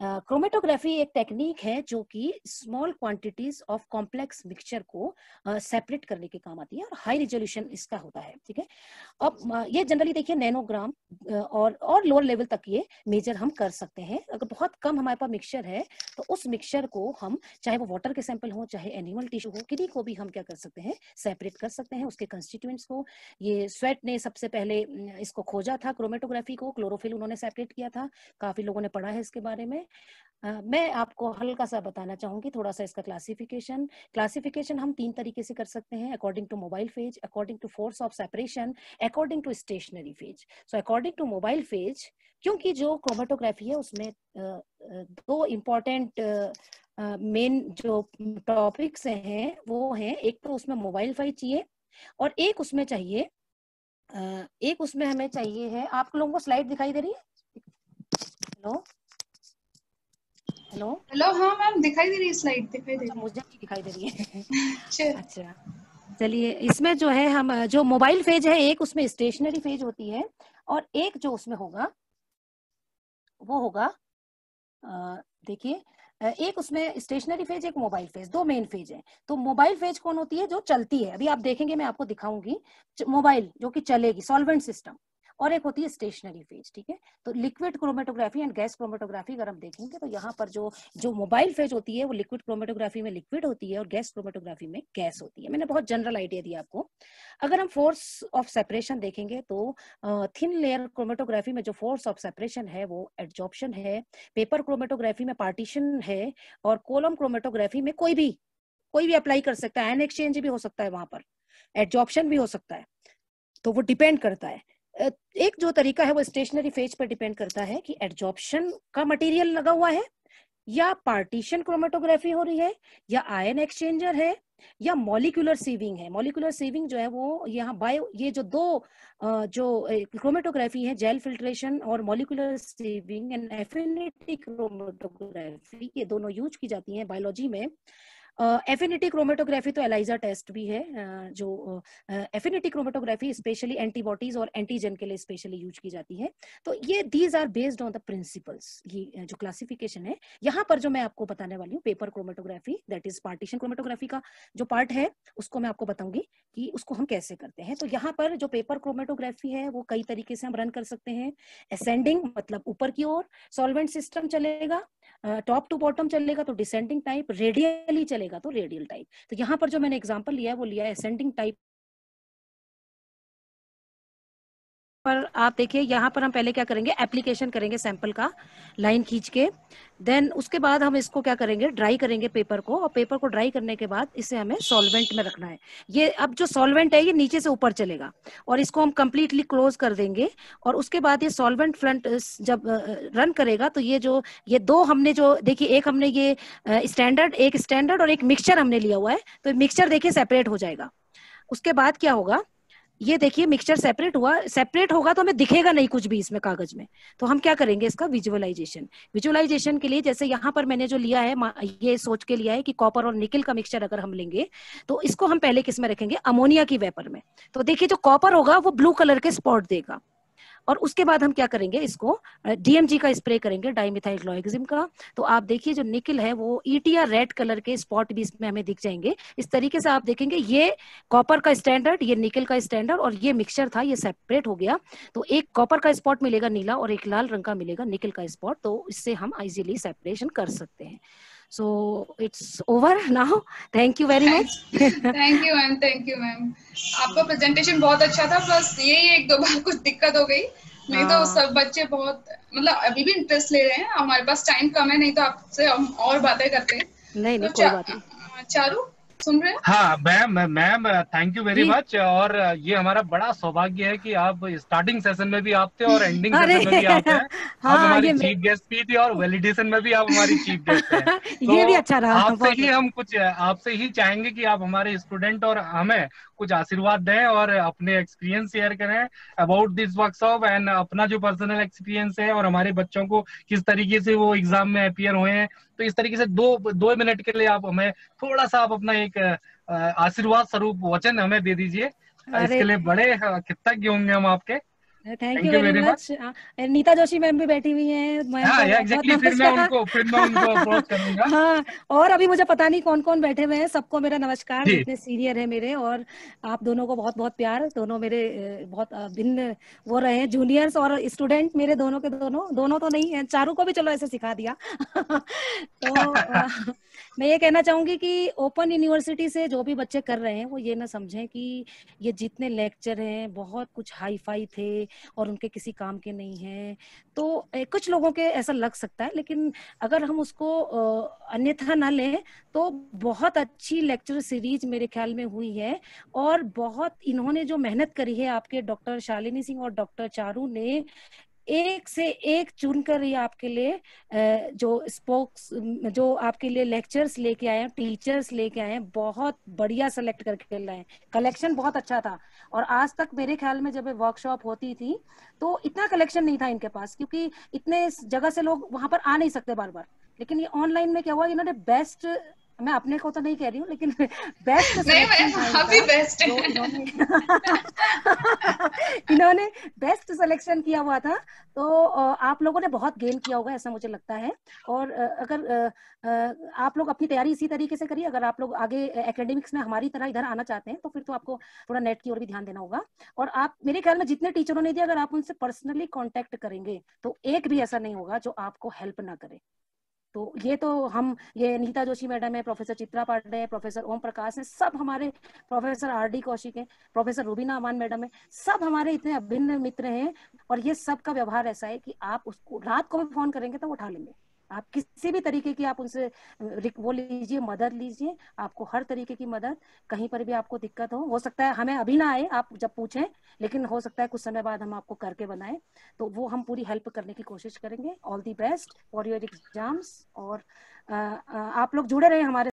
क्रोमेटोग्राफी uh, एक टेक्निक है जो कि small quantities of complex mixture को सेपरेट uh, करने के काम आती है और हाई रिजोल्यूशन इसका होता है ठीक है अब ये जनरली देखिए नैनोग्राम और और लोअर लेवल तक ये मेजर हम कर सकते हैं अगर बहुत कम हमारे पास मिक्सचर है तो उस मिक्सचर को हम चाहे वो वाटर के सैंपल हो चाहे एनिमल टिश्यू हो किन्हीं को भी हम क्या कर सकते हैं सेपरेट कर सकते हैं उसके कंस्टिट्यूएंट्स को ये स्वेट ने सबसे पहले इसको खोजा था क्रोमेटोग्राफी को क्लोरोफिल उन्होंने सेपरेट किया था काफी लोगों ने पढ़ा है इसके बारे में मैं आपको हल्का सा बताना चाहूंगी थोड़ा सा इसका क्लासिफिकेशन क्लासिफिकेशन हम तीन तरीके से कर सकते हैं according to mobile phase according to force of separation according to stationary phase so according to mobile phase क्योंकि जो क्रोमेटोग्राफी है उसमें दो इम्पोर्टेंट मेन जो टॉपिक्स हैं वो हैं एक तो उसमें मोबाइल फाइज चाहिए और एक उसमें चाहिए एक उसमें हमें चाहिए है आप लोगों को स्लाइड दिखाई दे रही है हेलो हेलो हेलो हाँ मैम दिखाई दे रही है स्लाइड दिखाई दे अच्छा, रही है मुझे भी दिखाई दे रही है अच्छा, अच्छा। चलिए इसमें जो है हम जो मोबाइल फेज है एक उसमें स्टेशनरी फेज होती है और एक जो उसमें होगा वो होगा देखिए एक उसमें स्टेशनरी फेज एक मोबाइल फेज दो मेन फेज है तो मोबाइल फेज कौन होती है जो चलती है अभी आप देखेंगे मैं आपको दिखाऊंगी मोबाइल जो कि चलेगी सॉल्वेंट सिस्टम और एक होती है स्टेशनरी फेज ठीक है तो liquid chromatography and gas chromatography अगर हम देखेंगे तो यहाँ पर जो जो मोबाइल फेज होती है वो लिक्विड क्रोमेटोग्राफी में लिक्विड होती है और गैस क्रोमेटोग्राफी में गैस होती है मैंने बहुत जनरल आइडिया दिया आपको अगर हम फोर्स ऑफ सेपरेशन देखेंगे तो थिन लेयर क्रोमेटोग्राफी में जो फोर्स ऑफ सेपरेशन है वो एडजॉप्शन है पेपर क्रोमेटोग्राफी में पार्टीशन है और कोलम क्रोमेटोग्राफी में कोई भी कोई भी अप्लाई कर सकता है एन एक्सचेंज भी हो सकता है वहां पर एडजॉप्शन भी हो सकता है तो वो डिपेंड करता है एक जो तरीका है वो स्टेशनरी फेज पर डिपेंड करता है कि एडजॉर्प्शन का मटेरियल लगा हुआ है या पार्टीशन क्रोमेटोग्राफी हो रही है या आयन एक्सचेंजर है या मॉलिकुलर सीविंग है मॉलिकुलर सीविंग जो है वो यहाँ बायो ये जो दो जो क्रोमेटोग्राफी है जेल फिल्ट्रेशन और molecular sieving and affinity chromatography ये दोनों यूज की जाती है बायोलॉजी में एफिनिटी क्रोमेटोग्राफी तो एलाइजा टेस्ट भी है जो एफिनिटी क्रोमेटोग्राफी स्पेशली एंटीबॉडीज और एंटीजन के लिए स्पेशली यूज की जाती है तो ये these are based on the principles ये जो क्लासिफिकेशन है यहाँ पर जो मैं आपको बताने वाली हूँ paper chromatography that is partition chromatography का जो पार्ट है उसको मैं आपको बताऊंगी कि उसको हम कैसे करते हैं तो यहाँ पर जो पेपर क्रोमेटोग्राफी है वो कई तरीके से हम रन कर सकते हैं असेंडिंग मतलब ऊपर की ओर सॉल्वेंट सिस्टम चलेगा टॉप टू बॉटम चलेगा तो डिसेंडिंग टाइप रेडियली चलेगा आएगा तो रेडियल टाइप तो यहाँ पर जो मैंने एग्जाम्पल लिया है वो लिया है असेंडिंग टाइप पर आप देखिए यहाँ पर हम पहले क्या करेंगे एप्लीकेशन करेंगे सैंपल का लाइन खींच के देन उसके बाद हम इसको क्या करेंगे ड्राई करेंगे पेपर को और पेपर को ड्राई करने के बाद इसे हमें सॉल्वेंट में रखना है ये अब जो सॉल्वेंट है ये नीचे से ऊपर चलेगा और इसको हम कम्प्लीटली क्लोज कर देंगे और उसके बाद ये सॉल्वेंट फ्रंट जब रन करेगा तो ये जो ये दो हमने जो देखिए एक हमने ये स्टैंडर्ड एक स्टैंडर्ड और एक मिक्सचर हमने लिया हुआ है तो मिक्सचर देखिए सेपरेट हो जाएगा उसके बाद क्या होगा ये देखिए मिक्सचर सेपरेट हुआ सेपरेट होगा तो हमें दिखेगा नहीं कुछ भी इसमें कागज में तो हम क्या करेंगे इसका विजुअलाइजेशन विजुअलाइजेशन के लिए जैसे यहाँ पर मैंने जो लिया है ये सोच के लिया है कि कॉपर और निकल का मिक्सचर अगर हम लेंगे तो इसको हम पहले किस में रखेंगे अमोनिया की वेपर में तो देखिए जो कॉपर होगा वो ब्लू कलर के स्पॉट देगा और उसके बाद हम क्या करेंगे इसको डीएमजी का स्प्रे करेंगे डाइमिथाइल का तो आप देखिए जो निकल है वो ईटीआर रेड कलर के स्पॉट भी इसमें हमें दिख जाएंगे इस तरीके से आप देखेंगे ये कॉपर का स्टैंडर्ड ये निकल का स्टैंडर्ड और ये मिक्सचर था ये सेपरेट हो गया तो एक कॉपर का स्पॉट मिलेगा नीला और एक लाल रंग का मिलेगा निकल का स्पॉट तो इससे हम इजिली सेपरेशन कर सकते हैं so it's over now thank you very much thank you ma'am thank you ma'am आपका presentation बहुत अच्छा था प्लस यही एक दो बार कुछ दिक्कत हो गई नहीं तो हाँ। सब बच्चे बहुत मतलब अभी भी इंटरेस्ट ले रहे हैं हमारे पास टाइम कम है नहीं तो आपसे हम और बातें करते हैं नहीं नहीं तो कोई बात नहीं हाँ, चारू सुन रहे हैं हाँ ma'am ma'am thank you very much और ये हमारा बड़ा सौभाग्य है कि आप स्टार्टिंग सेशन में भी आप थे और एंडिंग सेशन में भी आप <laughs> हाँ, आप हमारी चीफ गेस्ट भी थी और वेलिडेशन में भी आप हमारी चीफ गेस्ट थे <laughs> ये भी तो अच्छा रहा आपसे ही अच्छा। हम कुछ आपसे ही चाहेंगे कि आप हमारे स्टूडेंट और हमें कुछ आशीर्वाद दें और अपने एक्सपीरियंस शेयर करें अबाउट दिस वर्कशॉप एंड अपना जो पर्सनल एक्सपीरियंस है और हमारे बच्चों को किस तरीके से वो एग्जाम में अपियर हुए हैं तो इस तरीके से दो दो मिनट के लिए आप हमें थोड़ा सा आप अपना एक आशीर्वाद स्वरूप वचन हमें दे दीजिए इसके लिए बड़े कृतज्ञ होंगे हम आपके thank you very much Neeta Joshi ma'am भी बैठी हुई हैं मैं हाँ, exactly, फिर मैं उनको फिर मैं उनको अप्रोच करूंगा <laughs> हाँ और अभी मुझे पता नहीं कौन कौन बैठे हुए हैं सबको मेरा नमस्कार जितने सीनियर है मेरे और आप दोनों को बहुत बहुत प्यार दोनों मेरे बहुत भिन्न वो रहे हैं जूनियर्स और स्टूडेंट मेरे दोनों के दोनों दोनों तो नहीं है चारों को भी चलो ऐसे सिखा दिया <laughs> तो मैं ये कहना चाहूंगी कि ओपन यूनिवर्सिटी से जो भी बच्चे कर रहे हैं वो ये ना समझें कि ये जितने लेक्चर हैं बहुत कुछ हाई फाई थे और उनके किसी काम के नहीं है तो कुछ लोगों के ऐसा लग सकता है लेकिन अगर हम उसको अन्यथा ना लें तो बहुत अच्छी लेक्चर सीरीज मेरे ख्याल में हुई है और बहुत इन्होंने जो मेहनत करी है आपके डॉक्टर शालिनी सिंह और डॉक्टर चारू ने एक से एक चुनकर ये आपके लिए जो स्पोक्स जो आपके लिए लेक्चर्स लेके आए हैं टीचर्स लेके आए हैं बहुत बढ़िया सेलेक्ट करके लाए हैं कलेक्शन बहुत अच्छा था और आज तक मेरे ख्याल में जब वर्कशॉप होती थी तो इतना कलेक्शन नहीं था इनके पास क्योंकि इतने जगह से लोग वहां पर आ नहीं सकते बार बार लेकिन ये ऑनलाइन में क्या हुआ इन्होंने बेस्ट मैं अपने को तो नहीं कह रही हूँ लेकिन बेस्ट <laughs> नहीं मैं भी बेस्ट इन्होंने बेस्ट <laughs> सिलेक्शन किया हुआ था तो आप लोगों ने बहुत गेन किया होगा ऐसा मुझे लगता है और अगर आप लोग अपनी तैयारी इसी तरीके से करिए अगर आप लोग आगे एकेडमिक्स में हमारी तरह इधर आना चाहते हैं तो फिर तो आपको थोड़ा नेट की ओर भी ध्यान देना होगा और आप मेरे ख्याल में जितने टीचरों ने दिया अगर आप उनसे पर्सनली कॉन्टेक्ट करेंगे तो एक भी ऐसा नहीं होगा जो आपको हेल्प ना करे तो ये तो हम ये नीता जोशी मैडम है प्रोफेसर चित्रा पांडे है प्रोफेसर ओम प्रकाश है सब हमारे प्रोफेसर आर डी कौशिक है प्रोफेसर रूबीना अमान मैडम है सब हमारे इतने अभिन्न मित्र हैं और ये सब का व्यवहार ऐसा है कि आप उसको रात को भी फोन करेंगे तो उठा लेंगे आप किसी भी तरीके की आप उनसे वो लीजिए मदद लीजिए आपको हर तरीके की मदद कहीं पर भी आपको दिक्कत हो हो सकता है हमें अभी ना आए आप जब पूछें लेकिन हो सकता है कुछ समय बाद हम आपको करके बनाए तो वो हम पूरी हेल्प करने की कोशिश करेंगे all the best for your exams और आ, आ, आप लोग जुड़े रहे हमारे